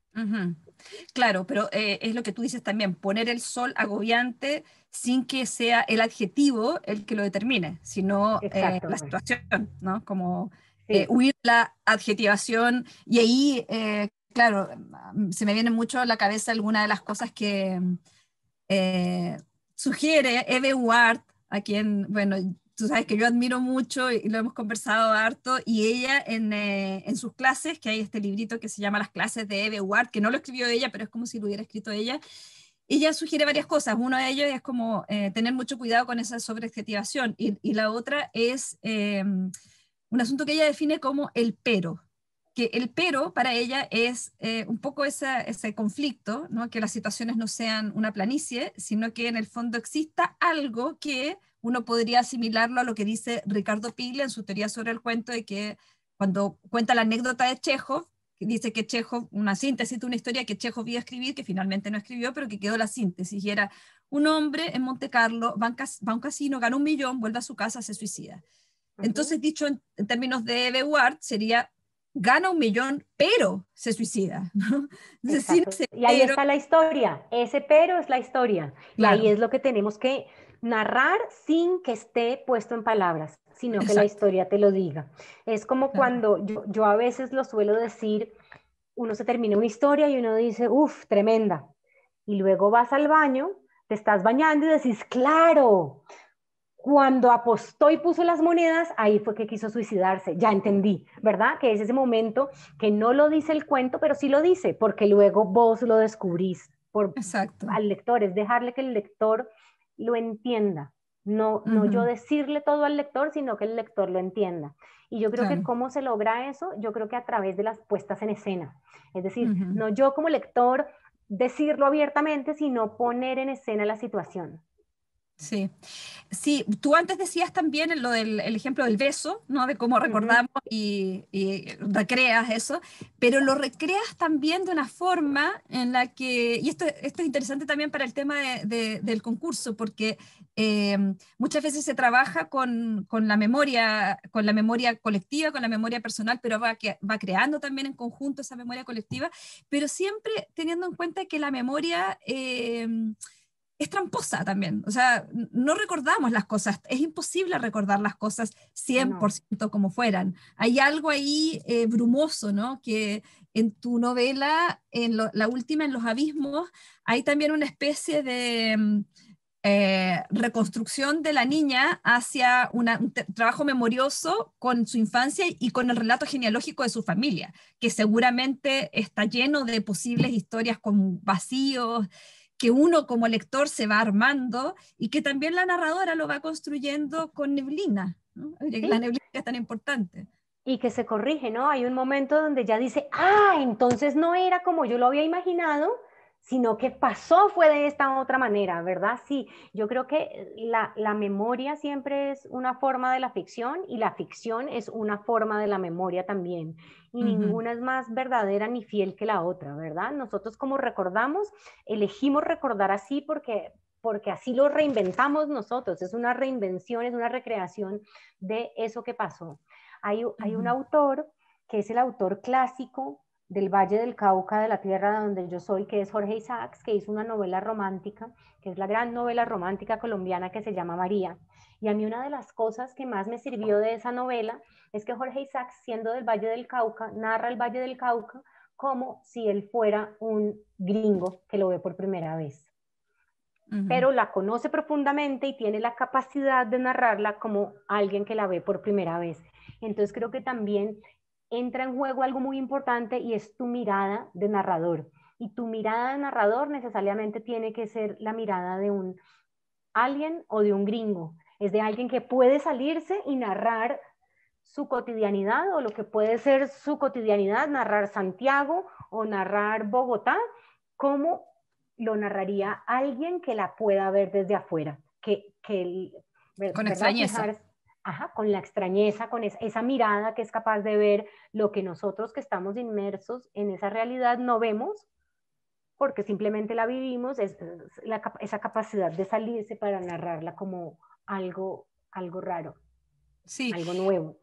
Claro, pero eh, es lo que tú dices también, poner el sol agobiante sin que sea el adjetivo el que lo determine, sino eh, la situación, ¿no? Como eh, huir la adjetivación y ahí, claro, se me viene mucho a la cabeza algunas de las cosas que sugiere Eve Ward, a quien, bueno, tú sabes que yo admiro mucho y lo hemos conversado harto, y ella en, eh, en, sus clases, que hay este librito que se llama Las clases de Eve Ward, que no lo escribió ella, pero es como si lo hubiera escrito ella, ella sugiere varias cosas. Uno de ellos es como eh, tener mucho cuidado con esa sobreobjetivación, y, y la otra es eh, un asunto que ella define como el pero que el pero para ella es un poco ese conflicto, ¿no? que las situaciones no sean una planicie, sino que en el fondo exista algo que uno podría asimilarlo a lo que dice Ricardo Piglia en su teoría sobre el cuento, de que cuando cuenta la anécdota de Chejo, dice que Chejo una síntesis de una historia que Chejo iba a escribir, que finalmente no escribió, pero que quedó la síntesis, y era un hombre en Monte Carlo, va a un casino, gana un millón, vuelve a su casa, se suicida. Entonces, dicho en, términos de Ward sería gana un millón, pero se suicida. y ahí está la historia, ese pero es la historia. Y ahí es lo que tenemos que narrar sin que esté puesto en palabras, sino que la historia te lo diga. Es como cuando yo, a veces lo suelo decir, uno se termina una historia y uno dice, uff, tremenda. Y luego vas al baño, te estás bañando y decís, claro, cuando apostó y puso las monedas, ahí fue que quiso suicidarse. Ya entendí, ¿verdad? Que es ese momento que no lo dice el cuento, pero sí lo dice, porque luego vos lo descubrís Exacto. al lector. Es dejarle que el lector lo entienda. No, no yo decirle todo al lector, sino que el lector lo entienda. Y yo creo que cómo se logra eso, yo creo que a través de las puestas en escena. Es decir, no yo como lector decirlo abiertamente, sino poner en escena la situación. Sí. sí, tú antes decías también lo del el ejemplo del beso, ¿no? De cómo recordamos y, recreas eso, pero lo recreas también de una forma en la que, y esto, esto es interesante también para el tema de, del concurso, porque em, muchas veces se trabaja con, con, la memoria, con la memoria colectiva, con la memoria personal, pero va, va creando también en conjunto esa memoria colectiva, pero siempre teniendo en cuenta que la memoria... Eh, es tramposa también. O sea, no recordamos las cosas. Es imposible recordar las cosas 100% como fueran. Hay algo ahí eh, brumoso, ¿no? Que en tu novela, en la última, en Los Abismos, hay también una especie de mm, eh, reconstrucción de la niña hacia un trabajo memorioso con su infancia y con el relato genealógico de su familia, que seguramente está lleno de posibles historias con vacíos que uno como lector se va armando y que también la narradora lo va construyendo con neblina, la neblina es tan importante. Y que se corrige, ¿no? Hay un momento donde ya dice, ah, entonces no era como yo lo había imaginado, sino que pasó fue de esta otra manera, ¿verdad? Sí, yo creo que la, memoria siempre es una forma de la ficción y la ficción es una forma de la memoria también. Y ninguna es más verdadera ni fiel que la otra, ¿verdad? Nosotros como recordamos, elegimos recordar así porque porque así lo reinventamos nosotros, es una reinvención, es una recreación de eso que pasó. Hay, hay un autor que es el autor clásico del Valle del Cauca, de la tierra donde yo soy, que es Jorge Isaacs, que hizo una novela romántica, que es la gran novela romántica colombiana que se llama María. Y a mí una de las cosas que más me sirvió de esa novela es que Jorge Isaacs, siendo del Valle del Cauca, narra el Valle del Cauca como si él fuera un gringo que lo ve por primera vez. Pero la conoce profundamente y tiene la capacidad de narrarla como alguien que la ve por primera vez. Entonces creo que también entra en juego algo muy importante y es tu mirada de narrador. Y tu mirada de narrador necesariamente tiene que ser la mirada de un alguien o de un gringo. Es de alguien que puede salirse y narrar su cotidianidad o lo que puede ser su cotidianidad, narrar Santiago o narrar Bogotá, como lo narraría alguien que la pueda ver desde afuera, que, con extrañeza con la extrañeza, con esa, mirada que es capaz de ver lo que nosotros que estamos inmersos en esa realidad no vemos, porque simplemente la vivimos, esa capacidad de salirse para narrarla como algo, algo raro, sí. algo nuevo.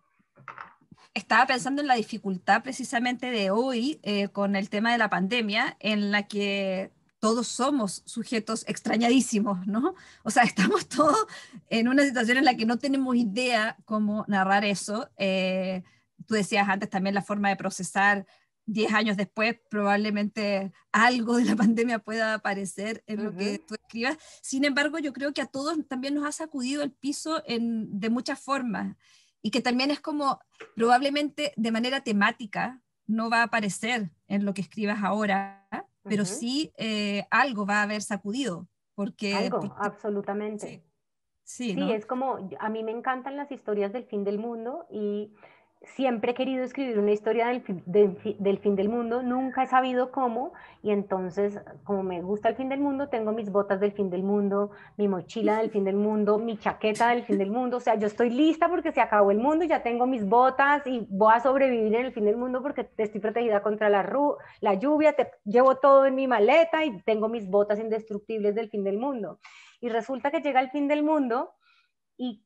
Estaba pensando en la dificultad precisamente de hoy eh, con el tema de la pandemia, en la que todos somos sujetos extrañadísimos, ¿no? O sea, estamos todos en una situación en la que no tenemos idea cómo narrar eso. Eh, tú decías antes también la forma de procesar 10 años después, probablemente algo de la pandemia pueda aparecer en lo que tú escribas. Sin embargo, yo creo que a todos también nos ha sacudido el piso de muchas formas y que también es como probablemente de manera temática no va a aparecer en lo que escribas ahora pero sí eh, algo va a haber sacudido. Porque, algo, pues absolutamente. Sí, sí, es como, a mí me encantan las historias del fin del mundo y siempre he querido escribir una historia del, fin del mundo, nunca he sabido cómo, y entonces, como me gusta el fin del mundo, tengo mis botas del fin del mundo, mi mochila del fin del mundo, mi chaqueta del fin del mundo, o sea, yo estoy lista porque se acabó el mundo, ya tengo mis botas y voy a sobrevivir en el fin del mundo porque estoy protegida contra la, ru la lluvia, te llevo todo en mi maleta y tengo mis botas indestructibles del fin del mundo. Y resulta que llega el fin del mundo y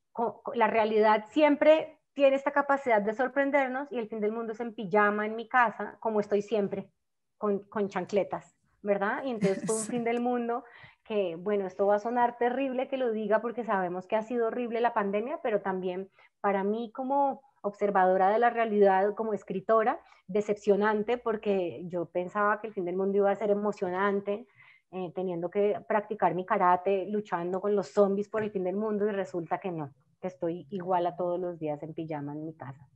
la realidad siempre tiene esta capacidad de sorprendernos y el fin del mundo es en pijama en mi casa, como estoy siempre, con, con chancletas, ¿verdad? Y entonces fue un fin del mundo que, bueno, esto va a sonar terrible que lo diga porque sabemos que ha sido horrible la pandemia, pero también para mí como observadora de la realidad, como escritora, decepcionante porque yo pensaba que el fin del mundo iba a ser emocionante, eh, teniendo que practicar mi karate, luchando con los zombies por el fin del mundo y resulta que no que estoy igual a todos los días en pijama en mi casa.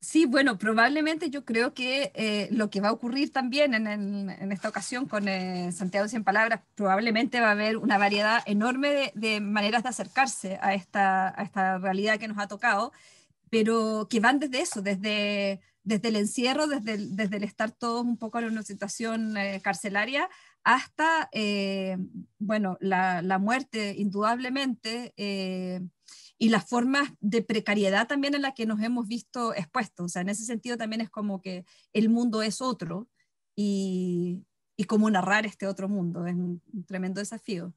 Sí, bueno, probablemente yo creo que eh, lo que va a ocurrir también en, esta ocasión con eh, Santiago Cien Palabras, probablemente va a haber una variedad enorme de, maneras de acercarse a esta, a esta, realidad que nos ha tocado, pero que van desde eso, desde, desde el encierro, desde el, desde el estar todos un poco en una situación eh, carcelaria, hasta, bueno, la, la, muerte, indudablemente y las formas de precariedad también en las que nos hemos visto expuestos. O sea, en ese sentido también es como que el mundo es otro y, y cómo narrar este otro mundo. Es un, tremendo desafío.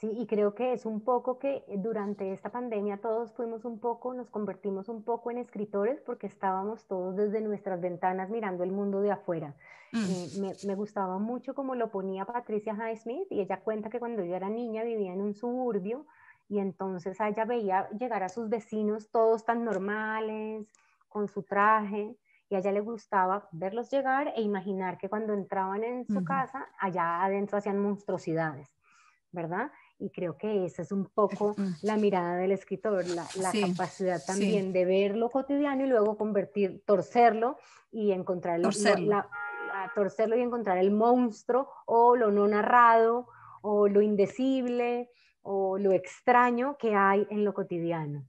Sí, y creo que es un poco que durante esta pandemia todos fuimos un poco, nos convertimos un poco en escritores porque estábamos todos desde nuestras ventanas mirando el mundo de afuera. Mm. Eh, me, me, gustaba mucho como lo ponía Patricia Highsmith y ella cuenta que cuando yo era niña vivía en un suburbio y entonces ella veía llegar a sus vecinos todos tan normales, con su traje, y a ella le gustaba verlos llegar e imaginar que cuando entraban en su casa, allá adentro hacían monstruosidades, ¿verdad? Y creo que esa es un poco la mirada del escritor, la, capacidad también de ver lo cotidiano y luego convertir, torcerlo y encontrar torcerlo y encontrar el monstruo o lo no narrado o lo indecible o lo extraño que hay en lo cotidiano.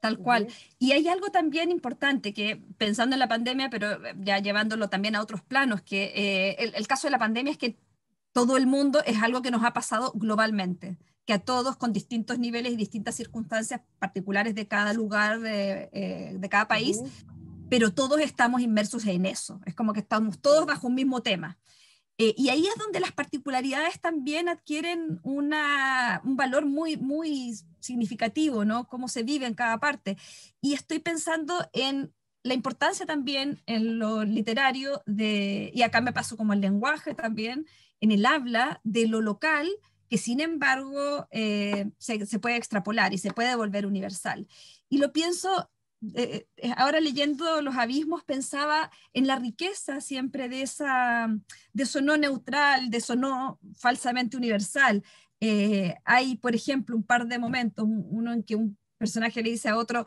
Tal cual. Y hay algo también importante que, pensando en la pandemia, pero eh, ya llevándolo también a otros planos, que eh, el, caso de la pandemia es que todo el mundo es algo que nos ha pasado globalmente que a todos con distintos niveles y distintas circunstancias particulares de cada lugar, de, eh, cada país, pero todos estamos inmersos en eso. Es como que estamos todos bajo un mismo tema. Eh, y ahí es donde las particularidades también adquieren un valor muy, muy significativo, ¿no? Cómo se vive en cada parte. Y estoy pensando en la importancia también en lo literario de, y acá me paso como el lenguaje también, en el habla de lo local, que sin embargo eh, se, se, puede extrapolar y se puede volver universal. Y lo pienso eh, eh, ahora leyendo Los Abismos pensaba en la riqueza siempre de, esa, mm, de eso no neutral, de eso no falsamente universal. Eh, hay, por ejemplo, un par de momentos, uno en que un personaje le dice a otro,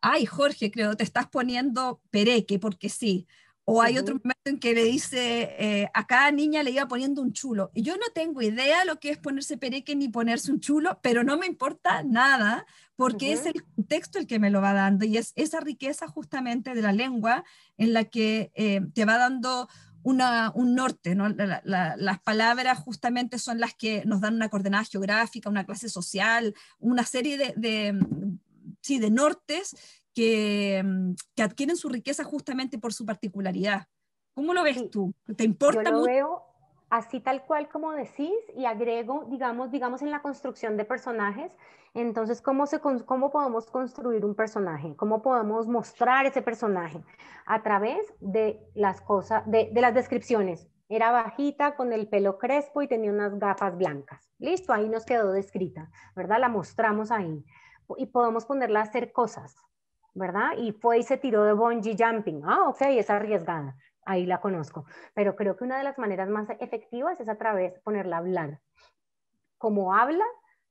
ay Jorge, creo, te estás poniendo pereque porque sí. O hay otro momento en que le dice, eh, a cada niña le iba poniendo un chulo. Y yo no tengo idea lo que es ponerse pereque ni ponerse un chulo, pero no me importa nada, porque es el contexto el que me lo va dando. Y es esa riqueza justamente de la lengua en la que eh, te va dando una, un norte. las palabras justamente son las que nos dan una coordenada geográfica, una clase social, una serie de, de sí, de nortes Mm, que, adquieren su riqueza justamente por su particularidad. ¿Cómo lo ves tú? ¿Te importa Yo lo Veo así tal cual como decís y agrego, digamos, digamos en la construcción de personajes, entonces cómo se cómo podemos construir un personaje, cómo podemos mostrar ese personaje a través de las cosas de, de las descripciones. Era bajita con el pelo crespo y tenía unas gafas blancas. Listo, ahí nos quedó descrita, ¿verdad? La mostramos ahí y podemos ponerla a hacer cosas. ¿verdad? Y fue y se tiró de bungee jumping. Ah, ok, es arriesgada. Ahí la conozco. Pero creo que una de las maneras más efectivas es a través de ponerla a hablar. Como habla,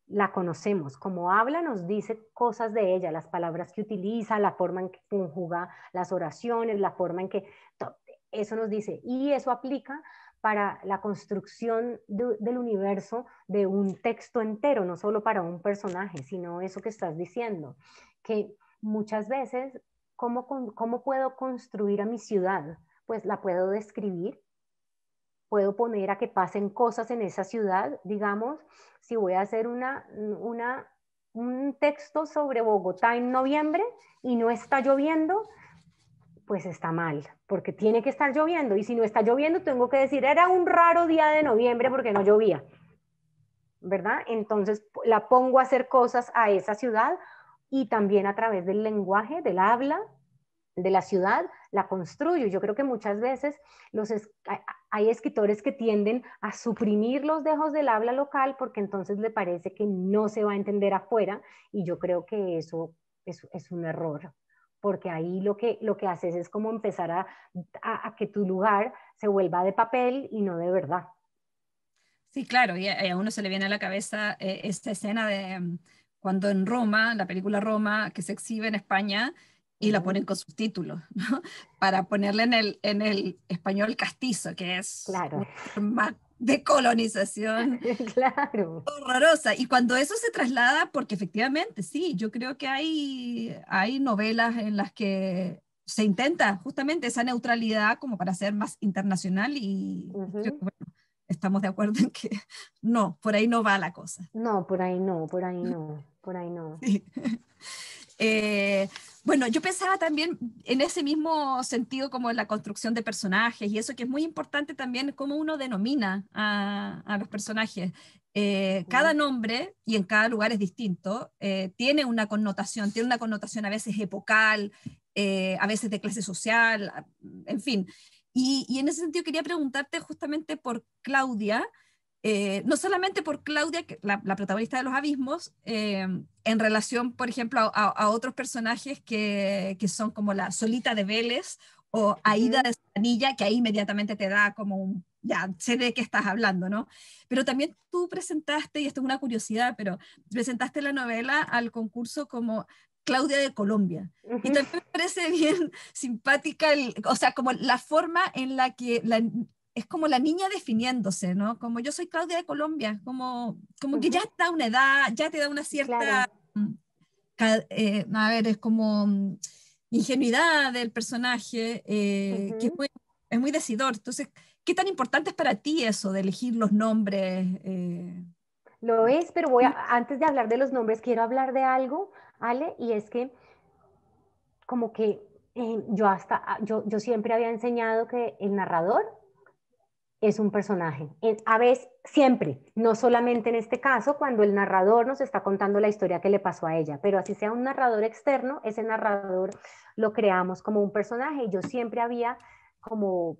la conocemos. Como habla, nos dice cosas de ella, las palabras que utiliza, la forma en que conjuga las oraciones, la forma en que... Eso nos dice. Y eso aplica para la construcción del universo de un texto entero, no solo para un personaje, sino eso que estás diciendo. Que muchas veces, ¿cómo, puedo construir a mi ciudad? Pues la puedo describir, puedo poner a que pasen cosas en esa ciudad, digamos, si voy a hacer una, un texto sobre Bogotá en noviembre y no está lloviendo, pues está mal, porque tiene que estar lloviendo. Y si no está lloviendo, tengo que decir, era un raro día de noviembre porque no llovía, ¿verdad? Entonces la pongo a hacer cosas a esa ciudad y también a través del lenguaje, del habla, de la ciudad, la construyo. Yo creo que muchas veces los hay escritores que tienden a suprimir los dejos del habla local porque entonces le parece que no se va a entender afuera y yo creo que eso es, un error porque ahí lo que, lo que haces es como empezar a, que tu lugar se vuelva de papel y no de verdad. Sí, claro, y a, uno se le viene a la cabeza eh, esta escena de cuando en Roma, la película Roma, que se exhibe en España, y la ponen con subtítulos, ¿no? Para ponerle en el, en el español castizo, que es claro. más de colonización claro. horrorosa. Y cuando eso se traslada, porque efectivamente, sí, yo creo que hay, hay novelas en las que se intenta justamente esa neutralidad como para ser más internacional y estamos de acuerdo en que no, por ahí no va la cosa. No, por ahí no, por ahí no, por ahí no. Eh, bueno, yo pensaba también en ese mismo sentido como en la construcción de personajes y eso que es muy importante también cómo uno denomina a, los personajes. Eh, cada nombre, y en cada lugar es distinto, eh, tiene una connotación, tiene una connotación a veces epocal, a veces de clase social, en fin. Y, en ese sentido quería preguntarte justamente por Claudia, eh, no solamente por Claudia, la, protagonista de Los Abismos, eh, en relación, por ejemplo, a, otros personajes que, que, son como la Solita de Vélez o Aida de Sanilla, que ahí inmediatamente te da como un, ya sé de qué estás hablando, ¿no? Pero también tú presentaste, y esto es una curiosidad, pero presentaste la novela al concurso como Claudia de Colombia. Y también me parece bien simpática, el, o sea, como la forma en la que es como la niña definiéndose, ¿no? Como yo soy Claudia de Colombia, como, como que ya está una edad, ya te da una cierta, mm, eh, a ver, es como mm, ingenuidad del personaje, eh, que es muy, decidor. Entonces, ¿qué tan importante es para ti eso de elegir los nombres? Eh? Lo es, pero voy antes de hablar de los nombres, quiero hablar de algo, Ale, y es que como que eh, yo hasta, ah, yo, yo siempre había enseñado que el narrador es un personaje. a veces, siempre, no solamente en este caso, cuando el narrador nos está contando la historia que le pasó a ella, pero así sea un narrador externo, ese narrador lo creamos como un personaje. Yo siempre había como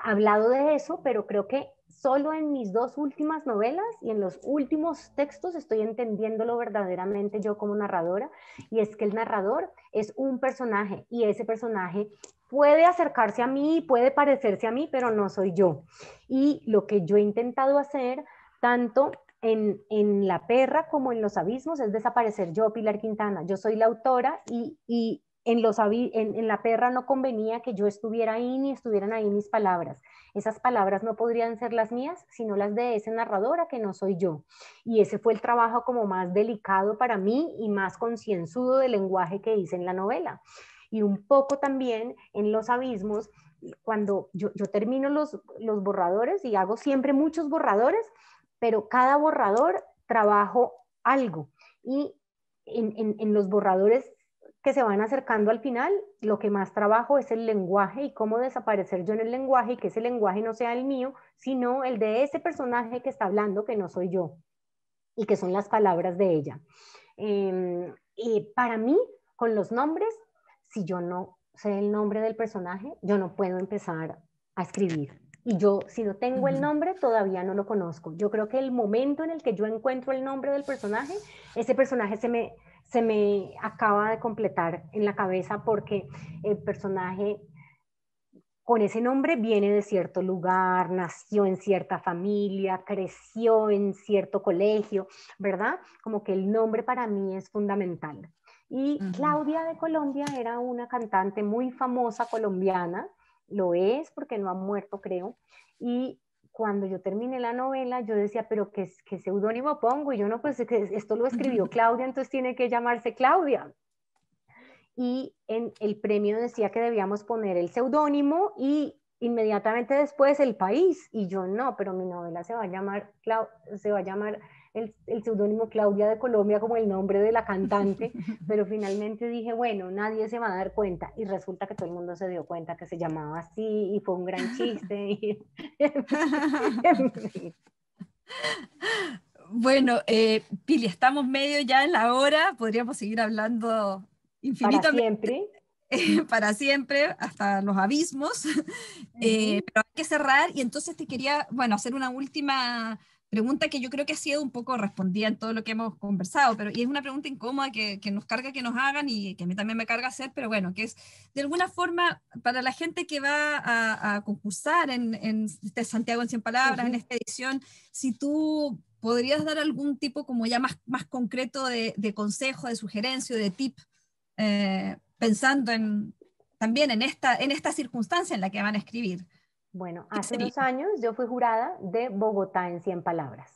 hablado de eso, pero creo que solo en mis dos últimas novelas y en los últimos textos estoy entendiéndolo verdaderamente yo como narradora, y es que el narrador es un personaje y ese personaje puede acercarse a mí, puede parecerse a mí, pero no soy yo. Y lo que yo he intentado hacer, tanto en, en La perra como en Los abismos, es desaparecer yo, Pilar Quintana. Yo soy la autora y, en, los, en, en La perra no convenía que yo estuviera ahí ni estuvieran ahí mis palabras. Esas palabras no podrían ser las mías, sino las de ese narradora que no soy yo. Y ese fue el trabajo como más delicado para mí y más concienzudo del lenguaje que hice en la novela. Y un poco también en Los Abismos, cuando yo, termino los, los borradores y hago siempre muchos borradores, pero cada borrador trabajo algo. Y en, los borradores que se van acercando al final, lo que más trabajo es el lenguaje y cómo desaparecer yo en el lenguaje y que ese lenguaje no sea el mío, sino el de ese personaje que está hablando, que no soy yo, y que son las palabras de ella. Em, y para mí, con los nombres, si yo no sé el nombre del personaje, yo no puedo empezar a escribir. Y yo, si no tengo el nombre, todavía no lo conozco. Yo creo que el momento en el que yo encuentro el nombre del personaje, ese personaje se me se me acaba de completar en la cabeza porque el personaje con ese nombre viene de cierto lugar, nació en cierta familia, creció en cierto colegio, ¿verdad? Como que el nombre para mí es fundamental. Y Claudia de Colombia era una cantante muy famosa colombiana, lo es porque no ha muerto creo, y cuando yo terminé la novela, yo decía, pero ¿qué, seudónimo pongo? Y yo no, pues esto lo escribió Claudia, entonces tiene que llamarse Claudia. Y en el premio decía que debíamos poner el seudónimo y inmediatamente después el país. Y yo no, pero mi novela se va a llamar, se va a llamar el, seudónimo Claudia de Colombia como el nombre de la cantante, pero finalmente dije, bueno, nadie se va a dar cuenta y resulta que todo el mundo se dio cuenta que se llamaba así y fue un gran chiste. bueno, eh, Pili, estamos medio ya en la hora, podríamos seguir hablando infinitamente. Para siempre para siempre, hasta los abismos, eh, pero hay que cerrar y entonces te quería, bueno, hacer una última pregunta que yo creo que ha sido un poco respondida en todo lo que hemos conversado, pero y es una pregunta incómoda que, que, nos carga que nos hagan y que a mí también me carga hacer, pero bueno, que es de alguna forma para la gente que va a, concursar en, en este Santiago en 100 Palabras, en esta edición, si tú podrías dar algún tipo como ya más, más concreto de, de consejo, de sugerencia, de tip, eh, pensando en, también en esta, en esta circunstancia en la que van a escribir. Bueno, hace unos años yo fui jurada de Bogotá en 100 palabras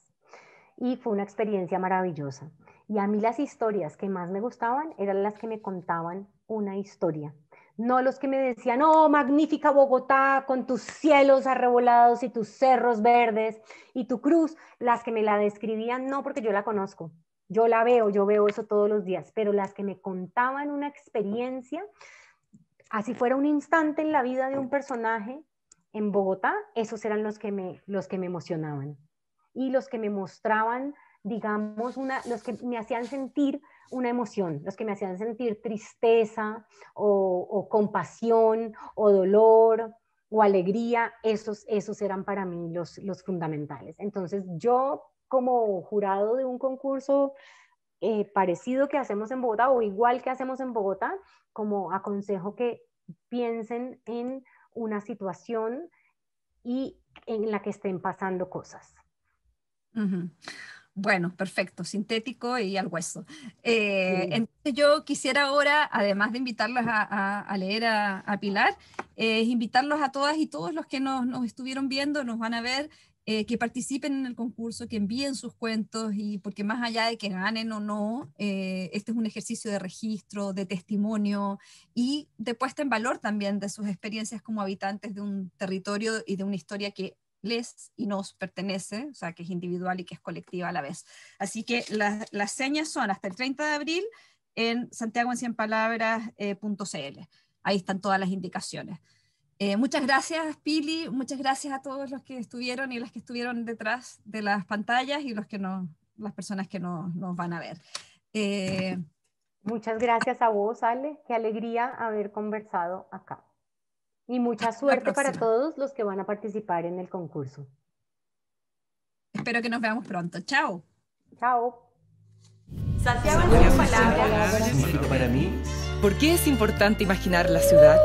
y fue una experiencia maravillosa. Y a mí las historias que más me gustaban eran las que me contaban una historia, no los que me decían, oh, magnífica Bogotá, con tus cielos arrebolados y tus cerros verdes y tu cruz, las que me la describían, no, porque yo la conozco, yo la veo, yo veo eso todos los días, pero las que me contaban una experiencia, así fuera un instante en la vida de un personaje, en Bogotá, esos eran los que me, los que me emocionaban y los que me mostraban, digamos, una, los que me hacían sentir una emoción, los que me hacían sentir tristeza o, compasión o dolor o alegría, esos, esos eran para mí los, los fundamentales. Entonces yo como jurado de un concurso eh, parecido que hacemos en Bogotá o igual que hacemos en Bogotá, como aconsejo que piensen en una situación y en la que estén pasando cosas. Bueno, perfecto, sintético y al hueso. Eh, entonces yo quisiera ahora, además de invitarlos a, leer a, Pilar, eh, invitarlos a todas y todos los que nos, nos estuvieron viendo, nos van a ver eh, que participen en el concurso, que envíen sus cuentos y porque más allá de que ganen o no, eh, este es un ejercicio de registro, de testimonio y de puesta en valor también de sus experiencias como habitantes de un territorio y de una historia que les y nos pertenece, o sea, que es individual y que es colectiva a la vez. Así que las señas son hasta el 30 de abril en santiagoencienpalabras.cl. Eh, Ahí están todas las indicaciones. Eh, muchas gracias, Pili. Muchas gracias a todos los que estuvieron y las que estuvieron detrás de las pantallas y los que no, las personas que no, nos van a ver. Eh, muchas gracias a vos, Ale. Qué alegría haber conversado acá. Y mucha suerte para todos los que van a participar en el concurso. Espero que nos veamos pronto. Chao. Chao. Santiago, Palabra. Para mí. ¿Por qué es importante imaginar la ciudad?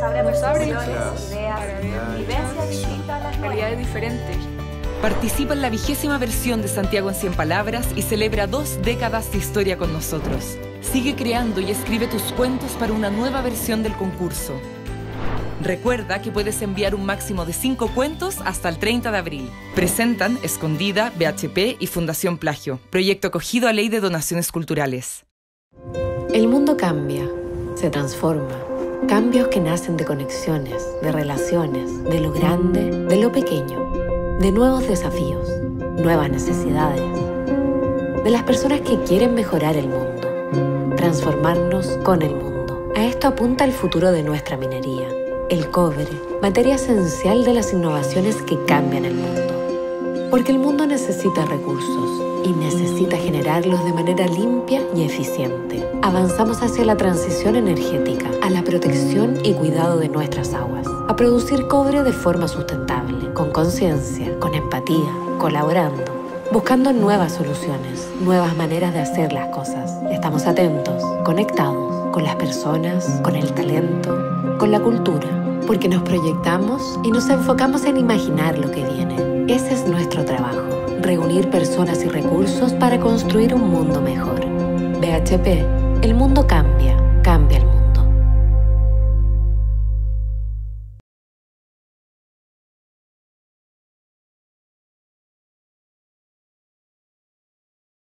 nos abre nos ideas, vivencias diferentes. Participa en la vigésima versión de Santiago en 100 Palabras y celebra dos décadas de historia con nosotros. Sigue creando y escribe tus cuentos para una nueva versión del concurso. Recuerda que puedes enviar un máximo de cinco cuentos hasta el 30 de abril. Presentan Escondida, BHP y Fundación Plagio, proyecto acogido a Ley de Donaciones Culturales. El mundo cambia, se transforma Cambios que nacen de conexiones, de relaciones, de lo grande, de lo pequeño, de nuevos desafíos, nuevas necesidades, de las personas que quieren mejorar el mundo, transformarnos con el mundo. A esto apunta el futuro de nuestra minería, el cobre, materia esencial de las innovaciones que cambian el mundo. Porque el mundo necesita recursos y necesita generarlos de manera limpia y eficiente. Avanzamos hacia la transición energética, a la protección y cuidado de nuestras aguas, a producir cobre de forma sustentable, con conciencia, con empatía, colaborando, buscando nuevas soluciones, nuevas maneras de hacer las cosas. Estamos atentos, conectados con las personas, con el talento, con la cultura porque nos proyectamos y nos enfocamos en imaginar lo que viene. Ese es nuestro trabajo reunir personas y recursos para construir un mundo mejor. BHP, el mundo cambia, cambia